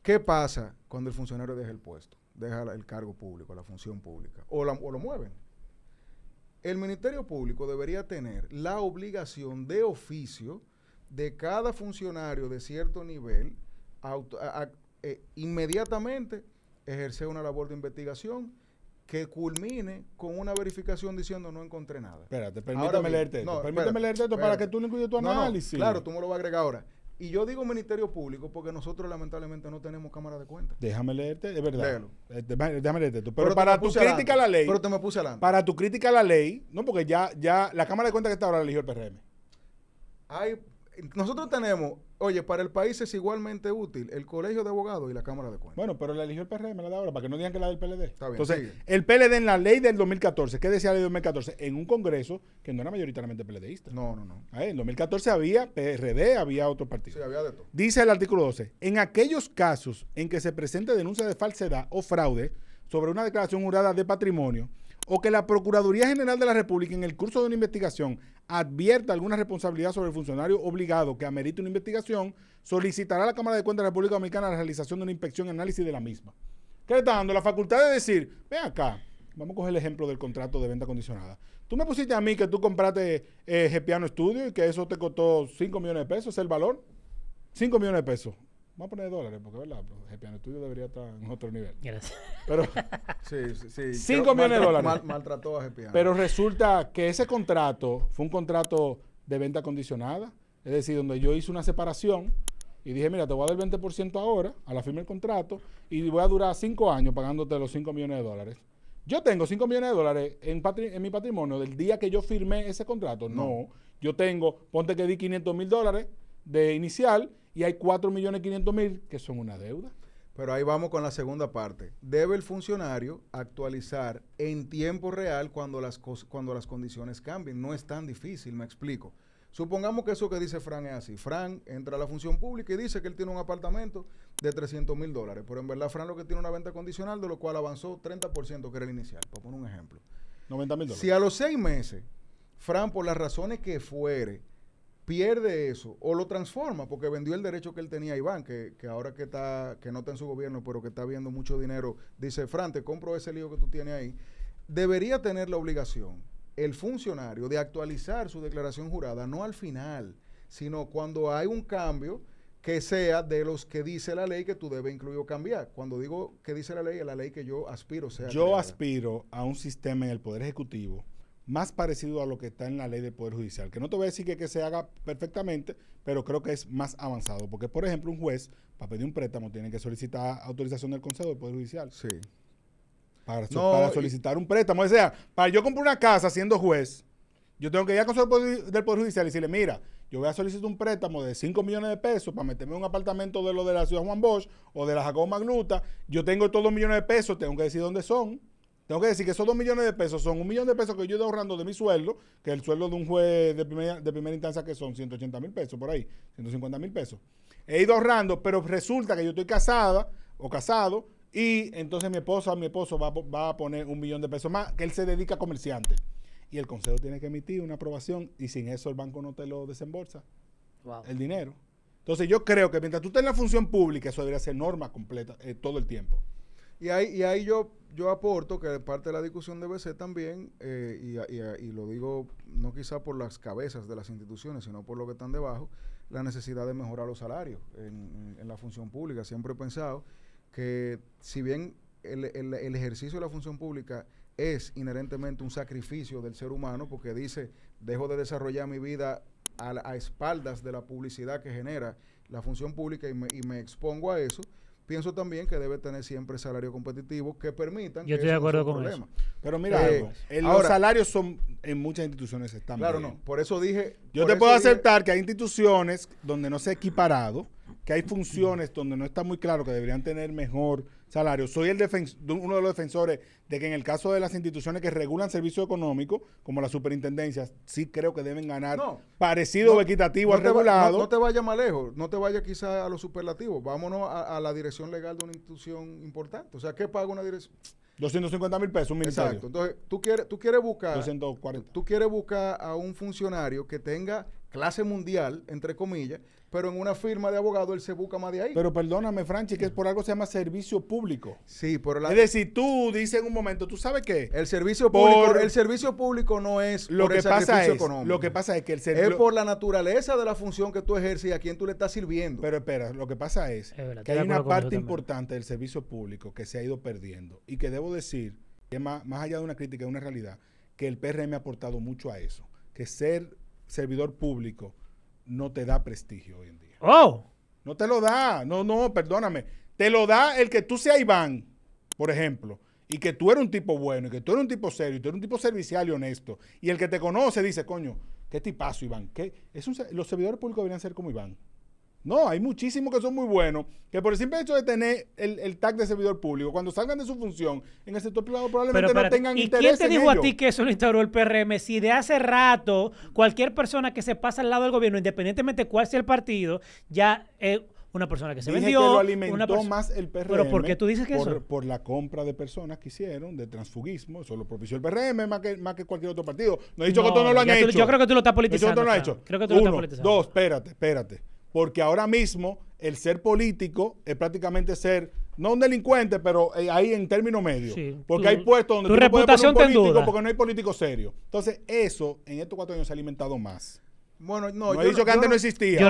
¿Qué pasa cuando el funcionario deja el puesto, deja el cargo público, la función pública, o, lo mueven? El Ministerio Público debería tener la obligación de oficio de cada funcionario de cierto nivel eh, inmediatamente ejercer una labor de investigación que culmine con una verificación diciendo no encontré nada. Espérate, permítame leerte esto. No, permítame leerte esto para que tú le incluyas tu análisis. claro, tú me lo vas a agregar ahora. Y yo digo Ministerio Público porque nosotros lamentablemente no tenemos cámara de cuentas. Déjame leerte, es verdad. Eh, déjame leerte esto. Pero, para tu crítica a la ley. Pero te me puse alante. Para tu crítica a la ley, no, porque ya, ya la cámara de cuentas que está ahora eligió el PRM. Hay, nosotros tenemos Oye, para el país es igualmente útil el Colegio de Abogados y la Cámara de Cuentas. Bueno, pero la eligió el me la da ahora, para que no digan que la del PLD. Está bien, Entonces, el PLD en la ley del 2014, ¿qué decía la ley del 2014? En un Congreso que no era mayoritariamente PLDista. No, no, no. Ah, en 2014 había PRD, había otro partido. Sí, había de todo. Dice el artículo 12, en aquellos casos en que se presente denuncia de falsedad o fraude sobre una declaración jurada de patrimonio, o que la Procuraduría General de la República en el curso de una investigación advierta alguna responsabilidad sobre el funcionario obligado que amerite una investigación, solicitará a la Cámara de Cuentas de la República Dominicana la realización de una inspección y análisis de la misma. ¿Qué le está dando? La facultad de decir, ve acá, vamos a coger el ejemplo del contrato de venta condicionada. Tú me pusiste a mí que tú compraste eh, Gepiano Studio y que eso te costó 5 millones de pesos, es el valor. 5 millones de pesos. Vamos a poner dólares, porque ¿verdad? Pues, el piano estudio debería estar en mm. otro nivel. Gracias. Pero, *laughs* sí, sí, 5 millones de dólares. maltrató a Gepiano. Pero resulta que ese contrato fue un contrato de venta condicionada. Es decir, donde yo hice una separación y dije, mira, te voy a dar el 20% ahora, a la firma del contrato, y voy a durar 5 años pagándote los 5 millones de dólares. Yo tengo 5 millones de dólares en, en, mi patrimonio del día que yo firmé ese contrato. No. no. Yo tengo, ponte que di 500 mil dólares de inicial y hay 4.500.000 que son una deuda. Pero ahí vamos con la segunda parte. Debe el funcionario actualizar en tiempo real cuando las, cuando las condiciones cambien. No es tan difícil, me explico. Supongamos que eso que dice Fran es así. Fran entra a la función pública y dice que él tiene un apartamento de 300 mil dólares, pero en verdad Fran lo que tiene una venta condicional, de lo cual avanzó 30% que era el inicial, para poner un ejemplo. 90 mil dólares. Si a los seis meses, Fran, por las razones que fuere, pierde eso o lo transforma porque vendió el derecho que él tenía a Iván, que, ahora que está que no está en su gobierno, pero que está viendo mucho dinero, dice, "Fran, te compro ese lío que tú tienes ahí." Debería tener la obligación el funcionario de actualizar su declaración jurada no al final, sino cuando hay un cambio que sea de los que dice la ley que tú debes incluir o cambiar. Cuando digo que dice la ley, es la ley que yo aspiro sea. Yo aspiro a un sistema en el Poder Ejecutivo más parecido a lo que está en la ley del Poder Judicial, que no te voy a decir que, que se haga perfectamente, pero creo que es más avanzado, porque por ejemplo un juez para pedir un préstamo tiene que solicitar autorización del Consejo del Poder Judicial. Sí. Para, para solicitar un préstamo, o sea, para yo comprar una casa siendo juez, yo tengo que ir al Consejo del Poder Judicial y decirle, mira, yo voy a solicitar un préstamo de 5 millones de pesos para meterme en un apartamento de lo de la ciudad Juan Bosch o de la Jacob Magnuta. Yo tengo estos 2 millones de pesos, tengo que decir dónde son. Tengo que decir que esos dos millones de pesos son un millón de pesos que yo he ido ahorrando de mi sueldo, que el sueldo de un juez de primera, instancia que son 180 mil pesos por ahí, 150 mil pesos. He ido ahorrando, pero resulta que yo estoy casada o casado y entonces mi esposa, mi esposo va, a poner un millón de pesos más, que él se dedica a comerciante. Y el consejo tiene que emitir una aprobación y sin eso el banco no te lo desembolsa. El dinero. Entonces yo creo que mientras tú estés en la función pública, eso debería ser norma completa eh, todo el tiempo. Y ahí, y ahí yo yo aporto que parte de la discusión debe ser también, eh, y, lo digo no quizá por las cabezas de las instituciones, sino por lo que están debajo, la necesidad de mejorar los salarios en, la función pública. Siempre he pensado que si bien el, ejercicio de la función pública es inherentemente un sacrificio del ser humano, porque dice, dejo de desarrollar mi vida a, espaldas de la publicidad que genera la función pública y y me expongo a eso, pienso también que debe tener siempre salario competitivos que permitan. Yo estoy de acuerdo con eso. Pero mira, eh, eh, los salarios son en muchas instituciones están. Claro, no. Por eso dije. Yo te puedo aceptar que hay instituciones donde no se ha equiparado, que hay funciones donde no está muy claro que deberían tener mejor Salario. Soy el uno de los defensores de que en el caso de las instituciones que regulan servicios económicos, como las superintendencias, sí creo que deben ganar parecido o equitativo al regulado. no, te vayas más lejos, no te vayas quizá a los superlativos. Vámonos a, la dirección legal de una institución importante. O sea, ¿qué paga una dirección? 250 mil pesos, un ministerio. Exacto. Entonces, tú quieres, tú quieres buscar. Tú quieres buscar a un funcionario que tenga clase mundial, entre comillas, pero en una firma de abogado él se busca más de ahí. Pero perdóname, Franchi, que es por algo que se llama servicio público. Sí, por la... Es decir, tú dices en un momento, ¿tú sabes qué? El servicio público, el servicio público no es lo que pasa es, económico. Lo que pasa es que el servicio... Es por la naturaleza de la función que tú ejerces y a quién tú le estás sirviendo. Pero espera, lo que pasa es, que hay una parte importante del servicio público que se ha ido perdiendo y que debo decir, que más, más allá de una crítica, es una realidad, que el PRM ha aportado mucho a eso. Que ser servidor público no te da prestigio hoy en día. ¡Oh! No te lo da. No, no, perdóname. Te lo da el que tú seas Iván, por ejemplo, y que tú eres un tipo bueno, y que tú eres un tipo serio, y tú eres un tipo servicial y honesto. Y el que te conoce dice, coño, qué tipazo, Iván. ¿Qué? Es un, los servidores públicos deberían ser como Iván. No, hay muchísimos que son muy buenos, que por el simple hecho de tener el, el tag de servidor público, cuando salgan de su función en el sector privado probablemente no tengan ¿Y interés. ¿Quién te dijo a ti que eso lo instauró el PRM? Si de hace rato cualquier persona que se pasa al lado del gobierno, independientemente cuál sea el partido, ya es eh, una persona que se Dije vendió. Que lo alimentó más el PRM. ¿Pero por qué tú dices que eso? Por la compra de personas que hicieron, de transfugismo. Eso lo propició el PRM más que, más que cualquier otro partido. No he dicho que tú no lo han hecho. yo creo que tú lo estás politizando. Creo que tú lo estás politizando. Dos, espérate, espérate porque ahora mismo el ser político es prácticamente ser no un delincuente, pero eh, ahí en términos medios. porque hay puestos donde no puedes poner político porque no hay político serio. Entonces, eso en estos cuatro años se ha alimentado más. Bueno, no, he yo, dicho que antes no, existía. Yo,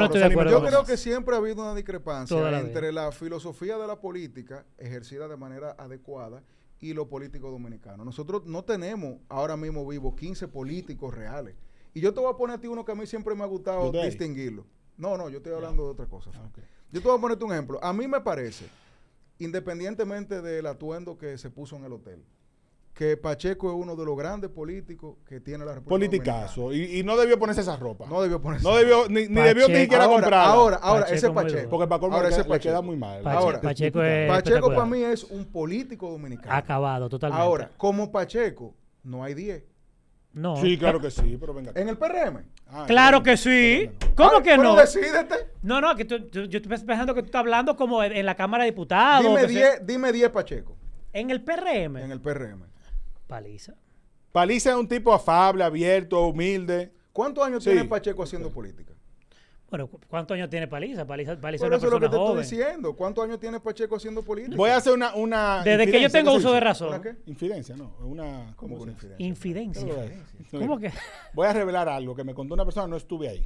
creo que siempre ha habido una discrepancia entre la filosofía de la política ejercida de manera adecuada y lo político dominicano. Nosotros no tenemos ahora mismo vivo 15 políticos reales. Y yo te voy a poner a ti uno que a mí siempre me ha gustado distinguirlo. No, no, yo estoy hablando de otra cosa. Ah, yo te voy a ponerte un ejemplo. A mí me parece, independientemente del atuendo que se puso en el hotel, que Pacheco es uno de los grandes políticos que tiene la República Politicazo. Y, y, no debió ponerse esa ropa. No debió ponerse. No debió, ni, debió ni siquiera comprarla. Ahora, ahora, ese Pacheco. Porque para ahora ese Pacheco. queda muy mal. Pacheco, ahora, Pacheco, es Pacheco para mí es un político dominicano. Acabado, totalmente. Ahora, como Pacheco, no hay 10. No. Sí, claro que sí, pero venga. ¿En el PRM? Ah, claro que sí. ¿Cómo que no? Decídete. No, no, que tú, yo estoy pensando que tú estás hablando como en, la Cámara de Diputados. Dime 10, dime Pacheco. ¿En el PRM? En el PRM. Paliza. Paliza es un tipo afable, abierto, humilde. ¿Cuántos años tiene Pacheco haciendo política? Bueno, ¿cuántos años tiene Paliza? Paliza, Paliza Pero una eso es lo que te estoy diciendo. ¿Cuántos años tiene Pacheco siendo político? Voy a hacer una. una Desde que yo tengo uso de razón. ¿Una qué? Infidencia, no. Una, ¿Cómo, una infidencia? ¿Cómo que? Voy a revelar algo que me contó una persona. No estuve ahí.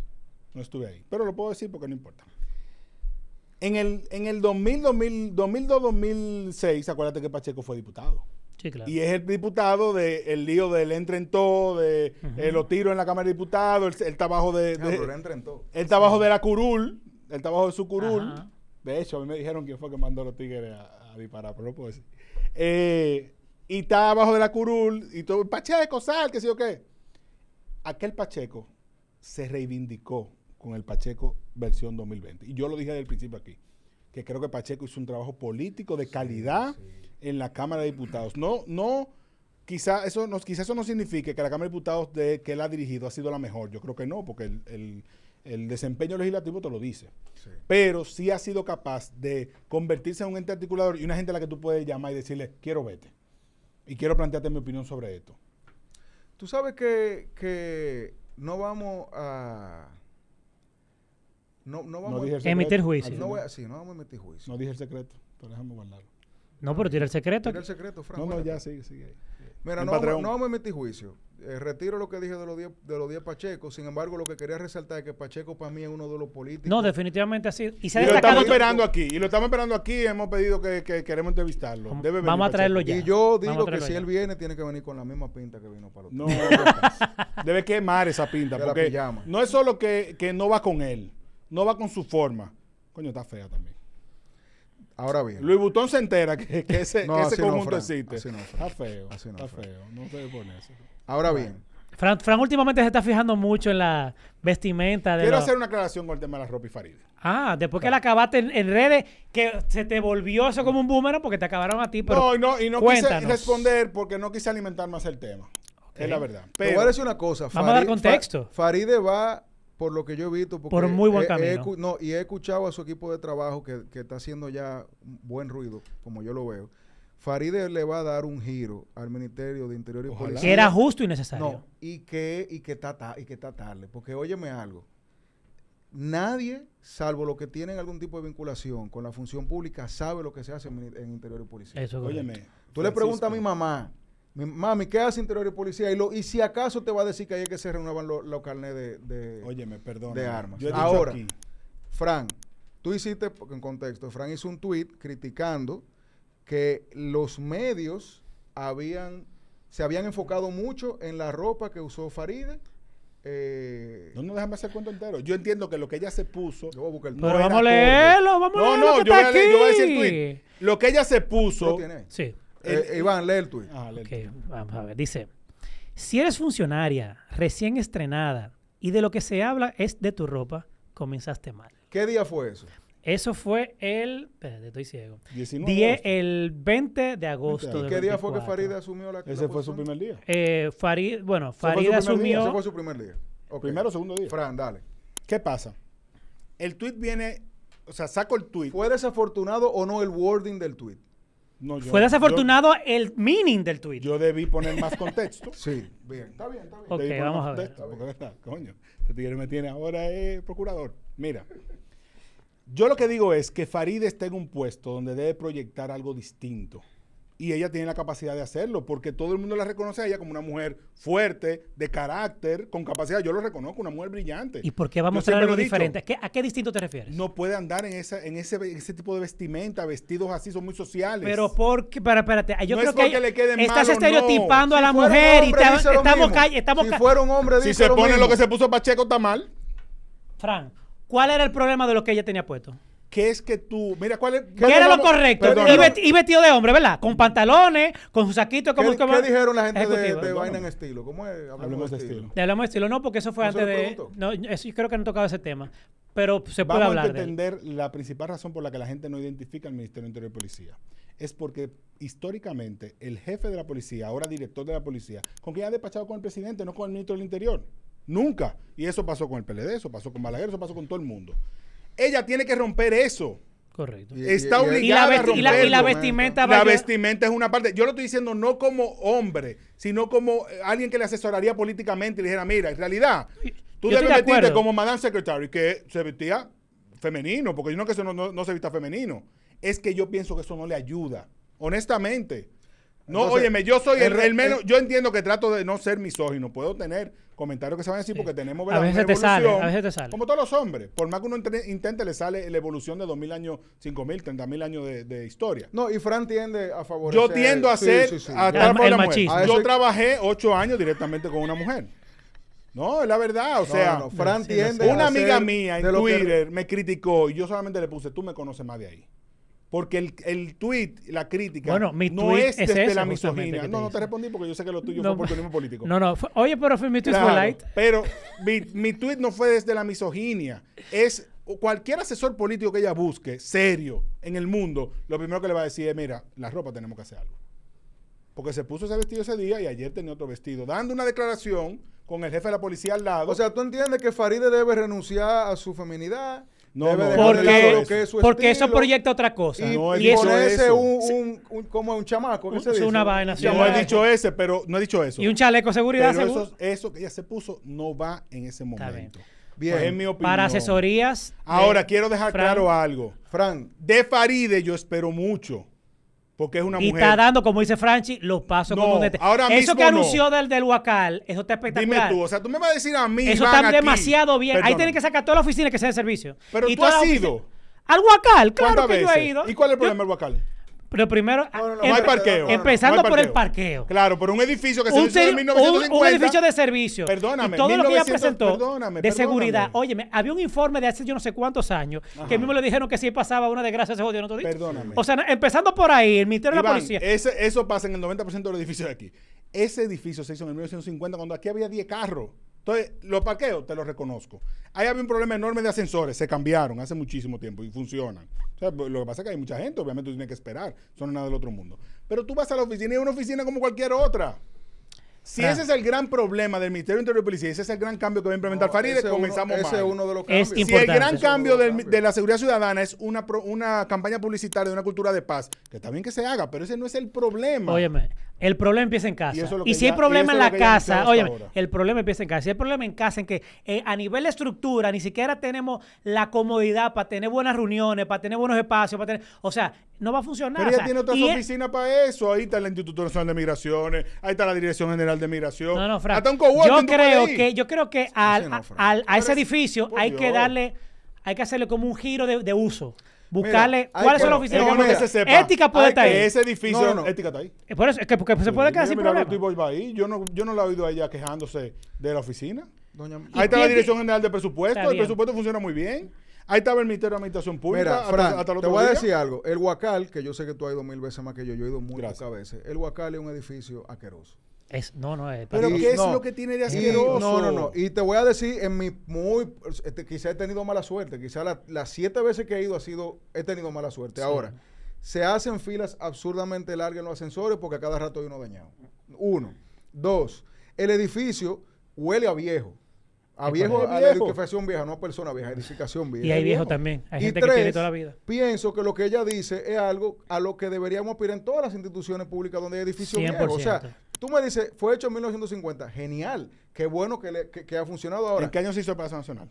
No estuve ahí. Pero lo puedo decir porque no importa. En el, en el 2000, 2000, 2002, 2006, acuérdate que Pacheco fue diputado. Y es el diputado del lío del entre en todo, de eh, los tiros en la Cámara de Diputados, el, trabajo de. de la curul, el trabajo de su curul. De hecho, a mí me dijeron quién fue que mandó a los tigres a, disparar, pero no puede decir. Eh, y está abajo de la curul y todo. Pacheco, sal, qué sé yo qué. Aquel Pacheco se reivindicó con el Pacheco versión 2020. Y yo lo dije desde el principio aquí que creo que Pacheco hizo un trabajo político de calidad en la Cámara de Diputados. No, no, quizá eso no, quizá eso no signifique que la Cámara de Diputados de, que él ha dirigido ha sido la mejor. Yo creo que no, porque el, desempeño legislativo te lo dice. Pero sí ha sido capaz de convertirse en un ente articulador y una gente a la que tú puedes llamar y decirle, quiero vete. Y quiero plantearte mi opinión sobre esto. Tú sabes que no vamos a no, no vamos a emitir juicio. No, voy a, sí, no vamos a emitir juicio. No dije el secreto, pero déjame guardarlo. No, pero tira el secreto. Tira el secreto, Frank. No, no, ya sigue, sigue ahí. Mira, no vamos, no a emitir juicio. Eh, retiro lo que dije de los 10 de Pacheco. Sin embargo, lo que quería resaltar es que Pacheco para mí es uno de los políticos. No, definitivamente así. Y, se lo estamos esperando aquí. Y lo estamos esperando aquí. Hemos pedido que, queremos entrevistarlo. Debe vamos a traerlo ya. Y yo digo que si él viene, tiene que venir con la misma pinta que vino para los. debe quemar esa pinta. *laughs* porque no es solo que no va con él no va con su forma. Coño, está fea también. Ahora bien. Luis Butón se entera que, ese, conjunto existe. está feo. está feo. No se pone eso. Ahora bien. Fran, últimamente se está fijando mucho en la vestimenta. De Quiero hacer una aclaración con el tema de la ropa y Farideh. Ah, después que la acabaste en, redes, que se te volvió eso como un boomerang porque te acabaron a ti. Pero no, y no, no quise responder porque no quise alimentar más el tema. Es la verdad. Pero, te voy una cosa. Vamos a dar contexto. Faride va por lo que yo he visto. Por muy buen camino. no, y he escuchado a su equipo de trabajo que, está haciendo ya buen ruido, como yo lo veo. Faride le va a dar un giro al Ministerio de Interior y Policía. Que era justo y necesario. y que, y que, está, y que tarde. Porque óyeme algo. Nadie, salvo los que tienen algún tipo de vinculación con la función pública, sabe lo que se hace en, Interior y Policía. Eso es Óyeme, tú le preguntas a mi mamá, Mami, ¿qué hace Interior y Policía? Y, si acaso te va a decir que ayer que se renuevan los lo de, armas. Ahora, Frank, Fran, tú hiciste, en contexto, Fran hizo un tuit criticando que los medios habían, se habían enfocado mucho en la ropa que usó Faride. Eh, no, no, déjame hacer cuento entero. Yo entiendo que lo que ella se puso. Yo voy a buscar el Pero vamos a leerlo, vamos a leerlo. No, no, yo voy decir el tweet. Lo que ella se puso. tiene? Sí. Eh, Iván, lee el tuit. Ah, vamos a ver. Dice, si eres funcionaria recién estrenada y de lo que se habla es de tu ropa, comenzaste mal. ¿Qué día fue eso? Eso fue el. Espérate, estoy ciego. 19 el 20 de agosto. ¿Y qué día fue que Farida asumió la, Ese fue su primer día. Eh, Farid, bueno, Farida asumió. Ese fue su primer día. ¿O Primero o segundo día. Fran, dale. ¿Qué pasa? El tweet viene. O sea, saco el tweet. ¿Fue desafortunado o no el wording del tweet? Fue desafortunado el meaning del tweet. Yo debí poner más contexto. *laughs* sí, bien. Está bien, está bien. Ok, vamos a ver. coño, este tigre me tiene ahora eh, procurador. Mira, yo lo que digo es que Farid está en un puesto donde debe proyectar algo distinto y ella tiene la capacidad de hacerlo, porque todo el mundo la reconoce a ella como una mujer fuerte, de carácter, con capacidad. Yo lo reconozco, una mujer brillante. ¿Y por qué vamos a ser algo diferente? ¿A, qué, distinto te refieres? No puede andar en, ese, tipo de vestimenta, vestidos así, son muy sociales. Pero porque, para, espérate, yo creo que le estás estereotipando a la mujer y estamos, estamos Si fuera un hombre, si se pone lo que se puso Pacheco, está mal. Fran, ¿cuál era el problema de lo que ella tenía puesto? que es que tú. Mira, ¿cuál es? ¿Qué era lo correcto? y, vestido, de hombre, ¿verdad? Con pantalones, con su saquito. Como, ¿Qué, ¿qué dijeron la gente de, vaina en estilo? ¿Cómo es? Hablamos, de estilo. Te Hablamos de estilo, no, porque eso fue antes de. No, yo creo que no tocado ese tema. Pero se puede hablar. Vamos entender la principal razón por la que la gente no identifica al Ministerio Interior de Policía. Es porque históricamente el jefe de la policía, ahora director de la policía, con quien ha despachado con el presidente, no con el ministro del Interior. Nunca. Y eso pasó con el PLD, eso pasó con Balaguer, eso pasó con todo el mundo ella tiene que romper eso. Correcto. Está obligada la, a Y la, vestimenta. La vestimenta es una parte. Yo lo estoy diciendo no como hombre, sino como eh, alguien que le asesoraría políticamente y le dijera, mira, en realidad, tú debes como Madame Secretary, que se vestía femenino, porque yo no que eso no se vista femenino. Es que yo pienso que eso no le ayuda, honestamente. No, óyeme, yo soy el, menos, yo entiendo que trato de no ser misógino, puedo tener comentarios que se van a decir porque tenemos a veces te sale, a veces te sale. Como todos los hombres, por más que uno intente, le sale la evolución de 2000 años, 5000, 30000 años de, historia. No, y Fran tiende a favorecer. Yo tiendo a ser a Yo trabajé ocho años directamente con una mujer. No, es la verdad, o sea, Fran tiende Una amiga mía en Twitter me criticó y yo solamente le puse, tú me conoces más de ahí. Porque el, el la crítica, no es desde este la misoginia. No, no te respondí porque yo sé que lo tuyo fue oportunismo político. No, no. oye, pero mi tuit fue light. Pero *laughs* mi, tuit no fue desde la misoginia. Es cualquier asesor político que ella busque, serio, en el mundo, lo primero que le va a decir es, mira, la ropa tenemos que hacer algo. Porque se puso ese vestido ese día y ayer tenía otro vestido, dando una declaración con el jefe de la policía al lado. O sea, tú entiendes que Faride debe renunciar a su feminidad no, porque, porque eso proyecta otra cosa. Y, no, Un, como un chamaco, una vaina. no he dicho ese, pero no he dicho eso. Y un chaleco de seguridad. eso, que ya se puso no va en ese momento. Bien. Para asesorías. Ahora, quiero dejar claro algo. Fran, de Faride yo espero mucho porque es una y mujer. Y está dando, como dice Franchi, los pasos no, con Ahora mismo eso que anunció del, del Huacal, eso está espectacular. Dime tú, o sea, tú me vas a decir a mí. Eso está demasiado bien. Ahí tienen que sacar todas las oficinas que sean de servicio. Pero y tú has ido. Al Huacal, claro que yo he ido. ¿Y cuál es el problema del Huacal? Pero primero. Empezando por el parqueo. Claro, por un edificio que un 1950. Un, edificio de servicio. Perdóname. Y todo lo que ella presentó de seguridad. Óyeme, había un informe de hace yo no sé cuántos años a que me le dijeron que si pasaba una desgracia se jodió. Perdóname. O sea, empezando por ahí, el Ministerio de la Policía. eso pasa en el 90% de los edificios de aquí. Ese edificio se hizo en el 1950 cuando aquí había 10 carros. Entonces, los parqueos te los reconozco. Ahí había un problema enorme de ascensores, se cambiaron hace muchísimo tiempo y funcionan. lo que pasa es que hay mucha gente, obviamente tú tienes que esperar, son nada del otro mundo. Pero tú vas a la oficina y es una oficina como cualquier otra. Si ese es el gran problema del Ministerio de Interior y Policía, ese es el gran cambio que va a implementar Farideh, comenzamos uno, ese es uno de los cambios. Es si el gran cambio de la seguridad ciudadana es una, una campaña publicitaria de una cultura de paz, que está bien que se haga, pero ese no es el problema. Óyeme, el problema empieza en casa. Y, si el hay problema en la casa, oye, el problema empieza en casa. Si hay problema en casa, en que eh, a nivel de estructura ni siquiera tenemos la comodidad para tener buenas reuniones, para tener buenos espacios, para tener. O sea, no va a funcionar. Pero tiene otra oficina para eso. Ahí está el Instituto Nacional de Migraciones, ahí está la Dirección General de Migración. No, no, Frank. yo creo que, yo creo que al, a, ese edificio hay que darle hay que hacerle como un giro de uso buscarle cuáles son las oficinas. ética puede estar ahí. Ese edificio, ética está ahí. es que porque se puede quedar sin problema. Yo no, yo no la he oído a ella quejándose de la oficina. Ahí está la Dirección General de Presupuesto. el presupuesto funciona muy bien. Ahí estaba el Ministerio de Administración Pública. Mira, hasta, Frank, hasta te voy a decir algo. El Huacal, que yo sé que tú has ido mil veces más que yo, yo he ido muchas veces. El Huacal es un edificio aqueroso no, no, es Pero ¿qué es lo que tiene de asqueroso? no, no, no. Y te voy a decir, en mi muy. Este, quizá he tenido mala suerte. Quizá las siete veces que he ido ha sido. He tenido mala suerte. Ahora, se hacen filas absurdamente largas en los ascensores porque a cada rato hay uno dañado. Uno. Dos. El edificio huele a viejo. A viejo, a edificación vieja, no a persona vieja, edificación vieja. Y hay viejo, también, hay gente que tiene toda la vida. Pienso que lo que ella dice es algo a lo que deberíamos aspirar en todas las instituciones públicas donde hay edificios viejos. O sea, Tú me dices, fue hecho en 1950. Genial. Qué bueno que, le, que, ha funcionado ahora. ¿En qué año se hizo el Palacio Nacional?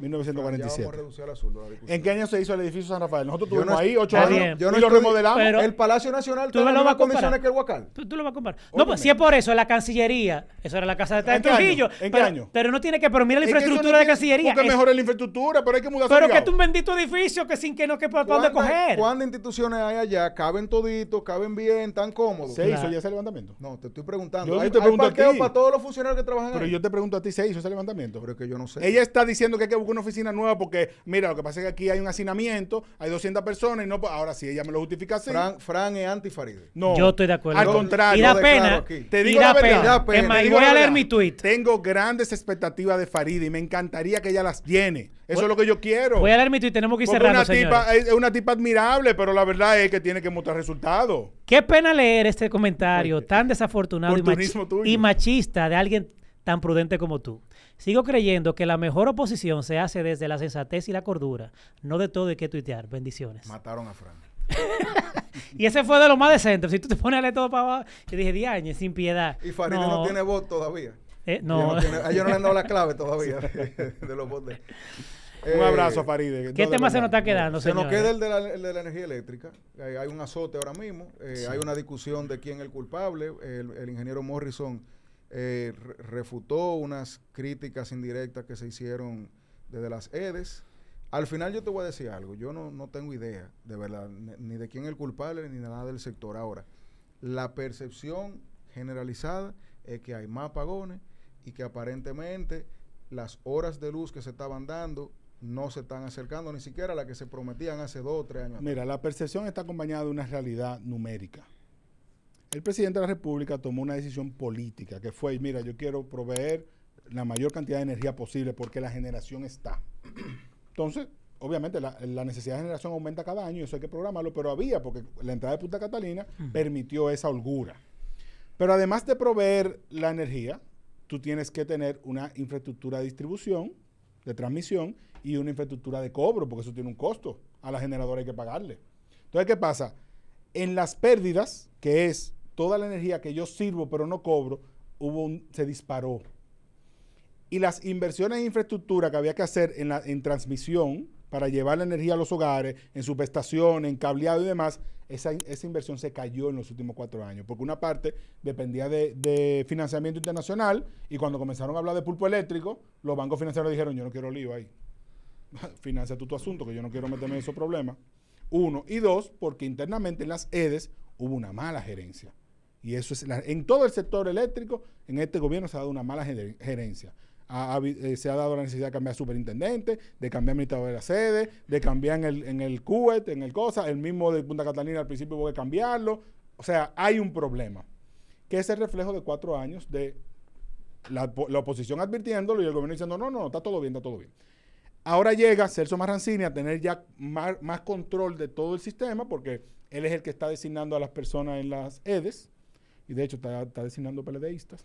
1947. ¿En qué año se hizo el edificio San Rafael? Nosotros tuvimos ahí ocho años yo no lo remodelamos. el Palacio Nacional tuvo las mismas condiciones que el Huacal ¿Tú, lo vas a comparar. No, pues si es por eso, la Cancillería, eso era la casa de Trujillo. ¿En qué año? Pero no tiene que, pero mira la infraestructura de Cancillería. Porque mejora la infraestructura, pero hay que mudarse. Pero que es un bendito edificio que sin que no quepa para dónde coger. ¿Cuántas instituciones hay allá? Caben toditos, caben bien, tan cómodos. ¿Se hizo ya ese levantamiento? No, te estoy preguntando. Yo te pregunto a ti. para todos los funcionarios que trabajan Pero yo te pregunto a ti, ¿se hizo ese levantamiento? Pero que yo no sé. Ella está diciendo que hay busco una oficina nueva porque, mira, lo que pasa es que aquí hay un hacinamiento, hay 200 personas y no. Pues, ahora sí, ella me lo justifica así. Fran, Fran es antifaride. No. Yo estoy de acuerdo. Al contrario. Y da pena. Te digo la verdad. voy a leer mi tweet. Tengo grandes expectativas de Farideh y me encantaría que ella las tiene. Eso es lo que yo quiero. Voy a leer mi tweet, tenemos que cerrar cerrando, una tipa, es, una tipa admirable, pero la verdad es que tiene que mostrar resultados. Qué pena leer este comentario eh, tan desafortunado y machista de alguien tan prudente como tú. Sigo creyendo que la mejor oposición se hace desde la sensatez y la cordura, no de todo hay que tuitear. Bendiciones. Mataron a Fran. *laughs* y ese fue de lo más decente. Si tú te pones a leer todo para abajo, yo dije, años sin piedad. Y Faride no, tiene voz todavía. Eh, no. a no, ellos no le han dado la *laughs* clave todavía de los votos. un eh, abrazo a Faride. ¿Qué tema se nos está quedando, Se nos queda el de, la, energía eléctrica. Hay, un azote ahora mismo. Eh, hay una discusión de quién es el culpable. el ingeniero Morrison eh, refutó unas críticas indirectas que se hicieron desde las EDES. Al final yo te voy a decir algo, yo no, no tengo idea, de verdad, ni de quién es el culpable, ni de nada del sector. Ahora, la percepción generalizada es que hay más apagones y que aparentemente las horas de luz que se estaban dando no se están acercando ni siquiera a las que se prometían hace dos o tres años. Mira, la percepción está acompañada de una realidad numérica el presidente de la República tomó una decisión política que fue, mira, yo quiero proveer la mayor cantidad de energía posible porque la generación está. *clears throat* Entonces, obviamente la, necesidad de generación aumenta cada año, eso hay que programarlo, pero había, porque la entrada de Punta Catalina permitió esa holgura. Pero además de proveer la energía, tú tienes que tener una infraestructura de distribución, de transmisión y una infraestructura de cobro, porque eso tiene un costo. A la generadora hay que pagarle. Entonces, ¿qué pasa? En las pérdidas, que es toda la energía que yo sirvo pero no cobro, hubo se disparó. Y las inversiones en infraestructura que había que hacer en, transmisión para llevar la energía a los hogares, en subestaciones, en cableado y demás, esa, inversión se cayó en los últimos cuatro años, porque una parte dependía de, financiamiento internacional y cuando comenzaron a hablar de pulpo eléctrico, los bancos financieros dijeron, yo no quiero lío ahí, *laughs* financia tú tu asunto, que yo no quiero meterme en esos problemas. Uno, y dos, porque internamente en las EDES hubo una mala gerencia. Y eso es en todo el sector eléctrico, en este gobierno se ha dado una mala gerencia. Eh, se ha dado la necesidad de cambiar superintendente, de cambiar administrador de la sede, de cambiar en el, en e en el COSA, el mismo de Punta Catalina al principio hubo que cambiarlo. O sea, hay un problema, que es el reflejo de cuatro años de la, oposición advirtiéndolo y el gobierno diciendo, no, no, está todo bien, está todo bien. Ahora llega Celso Marrancini a tener ya más, más control de todo el sistema porque él es el que está designando a las personas en las EDES y de hecho está, está designando PLDistas.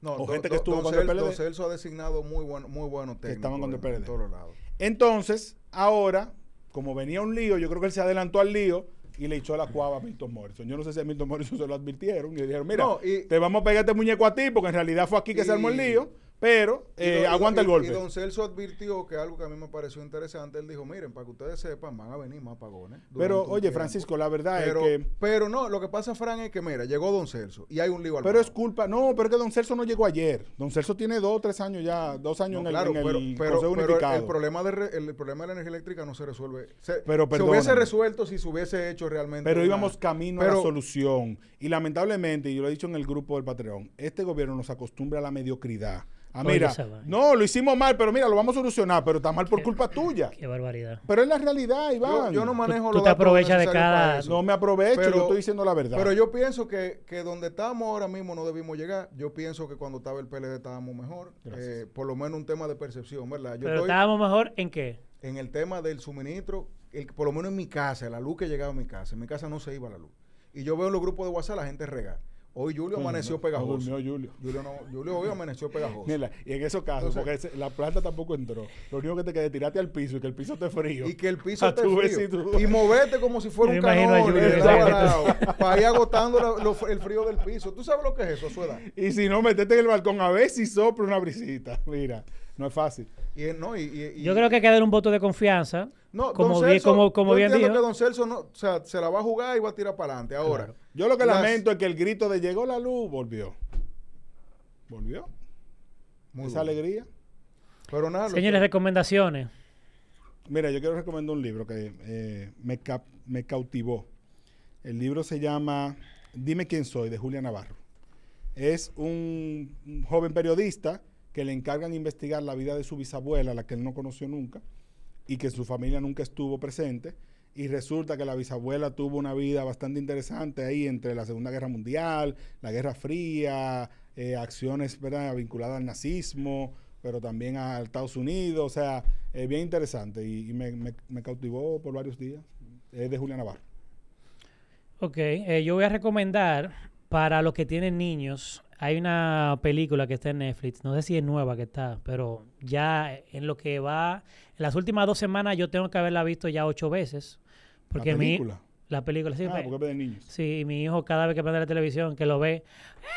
No, o gente que estuvo con el PLD. Celso ha designado muy, muy buenos técnicos. Que estaban con el PLD. todos lados. Entonces, ahora, como venía un lío, yo creo que él se adelantó al lío y le echó la cuava a Milton Morrison. Yo no sé si a Milton Morrison se lo advirtieron y le dijeron, mira, te vamos a pegar este muñeco a ti porque en realidad fue aquí que se armó el lío pero eh, aguanta el golpe. Y don Celso advirtió que algo que a mí me pareció interesante, él dijo, miren, para que ustedes sepan, van a venir más apagones. Pero oye, Francisco, la verdad es que... Pero no, lo que pasa, Fran, es que, mira, llegó don Celso y hay un lío al Pero es culpa, no, pero es que don Celso no llegó ayer. Don Celso tiene dos o tres años ya, dos años en, el, en el Unificado. El, problema de el, problema de la energía eléctrica no se resuelve. Se, pero, se hubiese resuelto si se hubiese hecho realmente... Pero íbamos camino a la solución. Y lamentablemente, y yo lo he dicho en el grupo del Patreon, este gobierno nos acostumbra a la mediocridad. Ah, no, lo hicimos mal, pero mira, lo vamos a solucionar, pero está mal por culpa tuya. Qué barbaridad. Pero es la realidad, Iván. Yo, no manejo lo Tú te aprovechas de cada... No me aprovecho, yo estoy diciendo la verdad. Pero yo pienso que, que, donde estamos ahora mismo no debimos llegar. Yo pienso que cuando estaba el PLD estábamos mejor. Eh, por lo menos un tema de percepción, ¿verdad? Yo pero estábamos mejor en qué? En el tema del suministro, el, por lo menos en mi casa, la luz que llegaba a mi casa. En mi casa no se iba la luz. Y yo veo en los grupos de WhatsApp la gente rega. Hoy Julio amaneció pegajoso. Julio. Julio, no, Julio hoy amaneció pegajoso. Mira, y en esos casos, porque la planta tampoco entró. Lo único que te queda es tirarte al piso y que el piso esté frío. Y que el piso esté frío. Y moverte como si fuera un calor. Para ir agotando el frío del piso. ¿Tú sabes lo que es eso a Y si no, metete en el balcón a ver si sopla una brisita. Mira, no es fácil. Y, no, y, Yo creo que hay que dar un voto de confianza no, como, como, como dijo. que Don Celso no, se la va a jugar y va a tirar para adelante. Ahora, yo lo que lamento es que el grito de llegó la luz volvió. Volvió. Muy Esa alegría. Pero nada. Señores, recomendaciones. Mira, yo quiero recomendar un libro que eh, me, cautivó. El libro se llama Dime quién soy, de Julia Navarro. Es un, joven periodista que le encargan investigar la vida de su bisabuela, la que él no conoció nunca y que su familia nunca estuvo presente. Y resulta que la bisabuela tuvo una vida bastante interesante ahí entre la Segunda Guerra Mundial, la Guerra Fría, eh, acciones vinculadas al nazismo, pero también a Estados Unidos. O sea, es bien interesante y, me, cautivó por varios días. Es de Julia Navarro. Ok, eh, yo voy a recomendar para los que tienen niños, hay una película que está en Netflix, no sé si es nueva que está, pero ya en lo que va, en las últimas dos semanas yo tengo que haberla visto ya ocho veces. Porque la película. la película, sí. Ah, porque de niños. Sí, mi hijo cada vez que prende la televisión, que lo ve,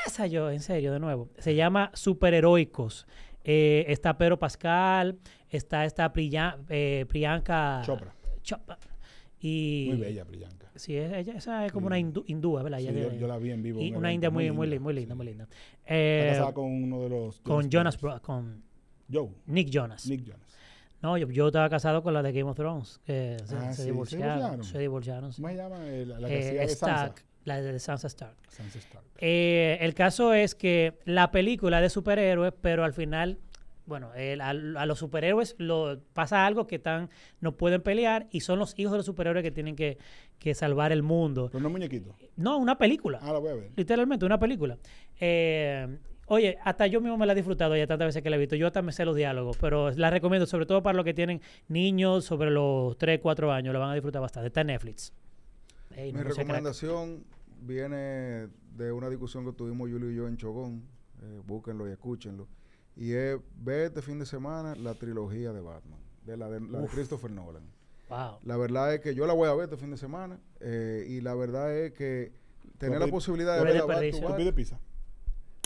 esa yo, en serio, de nuevo. Se llama Superheroicos. Eh, está Pedro Pascal, está esta eh, Priyanka Chopra. Chopra. Y, muy bella, Priyanka. Sí, ella, esa es como una hindú, hindúa, ¿verdad? yo, yo, la vi en vivo. Y una india muy, muy, linda, muy linda. Muy linda. Eh, Está casada con uno de los. Con Jonas, Bro, con Joe. Nick Jonas. Nick Jonas. No, yo, yo, estaba casado con la de Game of Thrones. Que se, ah, divorciaron, se, divorciaron. ¿Cómo se llama la, la que eh, Stark, Sansa? La de Sansa Stark. Sansa Stark. Eh, el caso es que la película es de superhéroes, pero al final bueno, a, los superhéroes lo, pasa algo que están, no pueden pelear y son los hijos de los superhéroes que tienen que, salvar el mundo. Pero no muñequito. No, una película. Ah, la voy a ver. Literalmente, una película. Eh, oye, hasta yo mismo me la he disfrutado ya tantas veces que la he visto. Yo hasta me sé los diálogos, pero la recomiendo, sobre todo para los que tienen niños sobre los 3, 4 años. La van a disfrutar bastante. Está en Netflix. Mi recomendación viene de una discusión que tuvimos Julio y yo en Chogón. Eh, búsquenlo y escúchenlo. Y es, ver este fin de semana la trilogía de Batman, de la de, Christopher Nolan. Wow. La verdad es que yo la voy a ver este fin de semana eh, y la verdad es que tener la posibilidad de ver la pide pizza?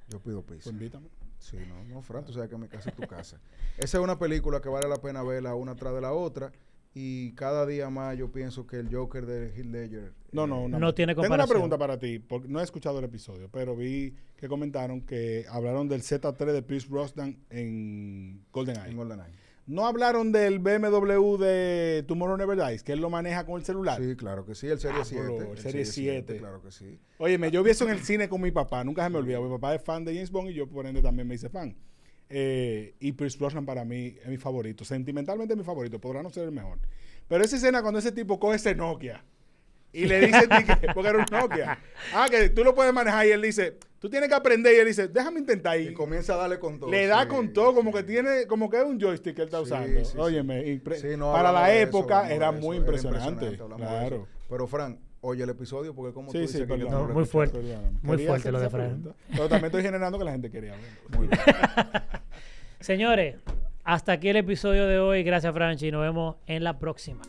Yo pido pizza. Pues invítame. Sí, no, no, Fran, tú sabes que me casa tu casa. Esa es una película que vale la pena verla una tras de la otra. Y cada día más yo pienso que el Joker de Hill Ledger... Eh, no, no, no. No tiene comparación. Tengo una pregunta para ti, porque no he escuchado el episodio, pero vi que comentaron que hablaron del Z3 de Pierce Brosnan en GoldenEye. En No hablaron del BMW de Tomorrow Never Dies, que él lo maneja con el celular. Sí, claro que sí, el Serie 7. Ah, el, Serie 7. Claro que sí. me yo vi eso en el cine con mi papá, nunca se me olvida. Mi papá es fan de James Bond y yo por ende también me hice fan y Pierce Brosnan para mí es mi favorito. Sentimentalmente es mi favorito, podrá no ser el mejor. Pero esa escena cuando ese tipo coge ese Nokia y le dice, *laughs* porque era un Nokia, ah, que tú lo puedes manejar y él dice, tú tienes que aprender y él dice, déjame intentar. Y, y comienza a darle con todo. Le da con todo, como que tiene, como que es un joystick que él está usando. Óyeme, para la época era muy impresionante. claro. Pero Frank, oye el episodio porque como tú dices que muy fuerte, muy fuerte lo de Fran. Pero también estoy generando que la gente quería ver. Muy bien. *laughs* Señores, hasta aquí el episodio de hoy. Gracias, Franchi. Nos vemos en la próxima.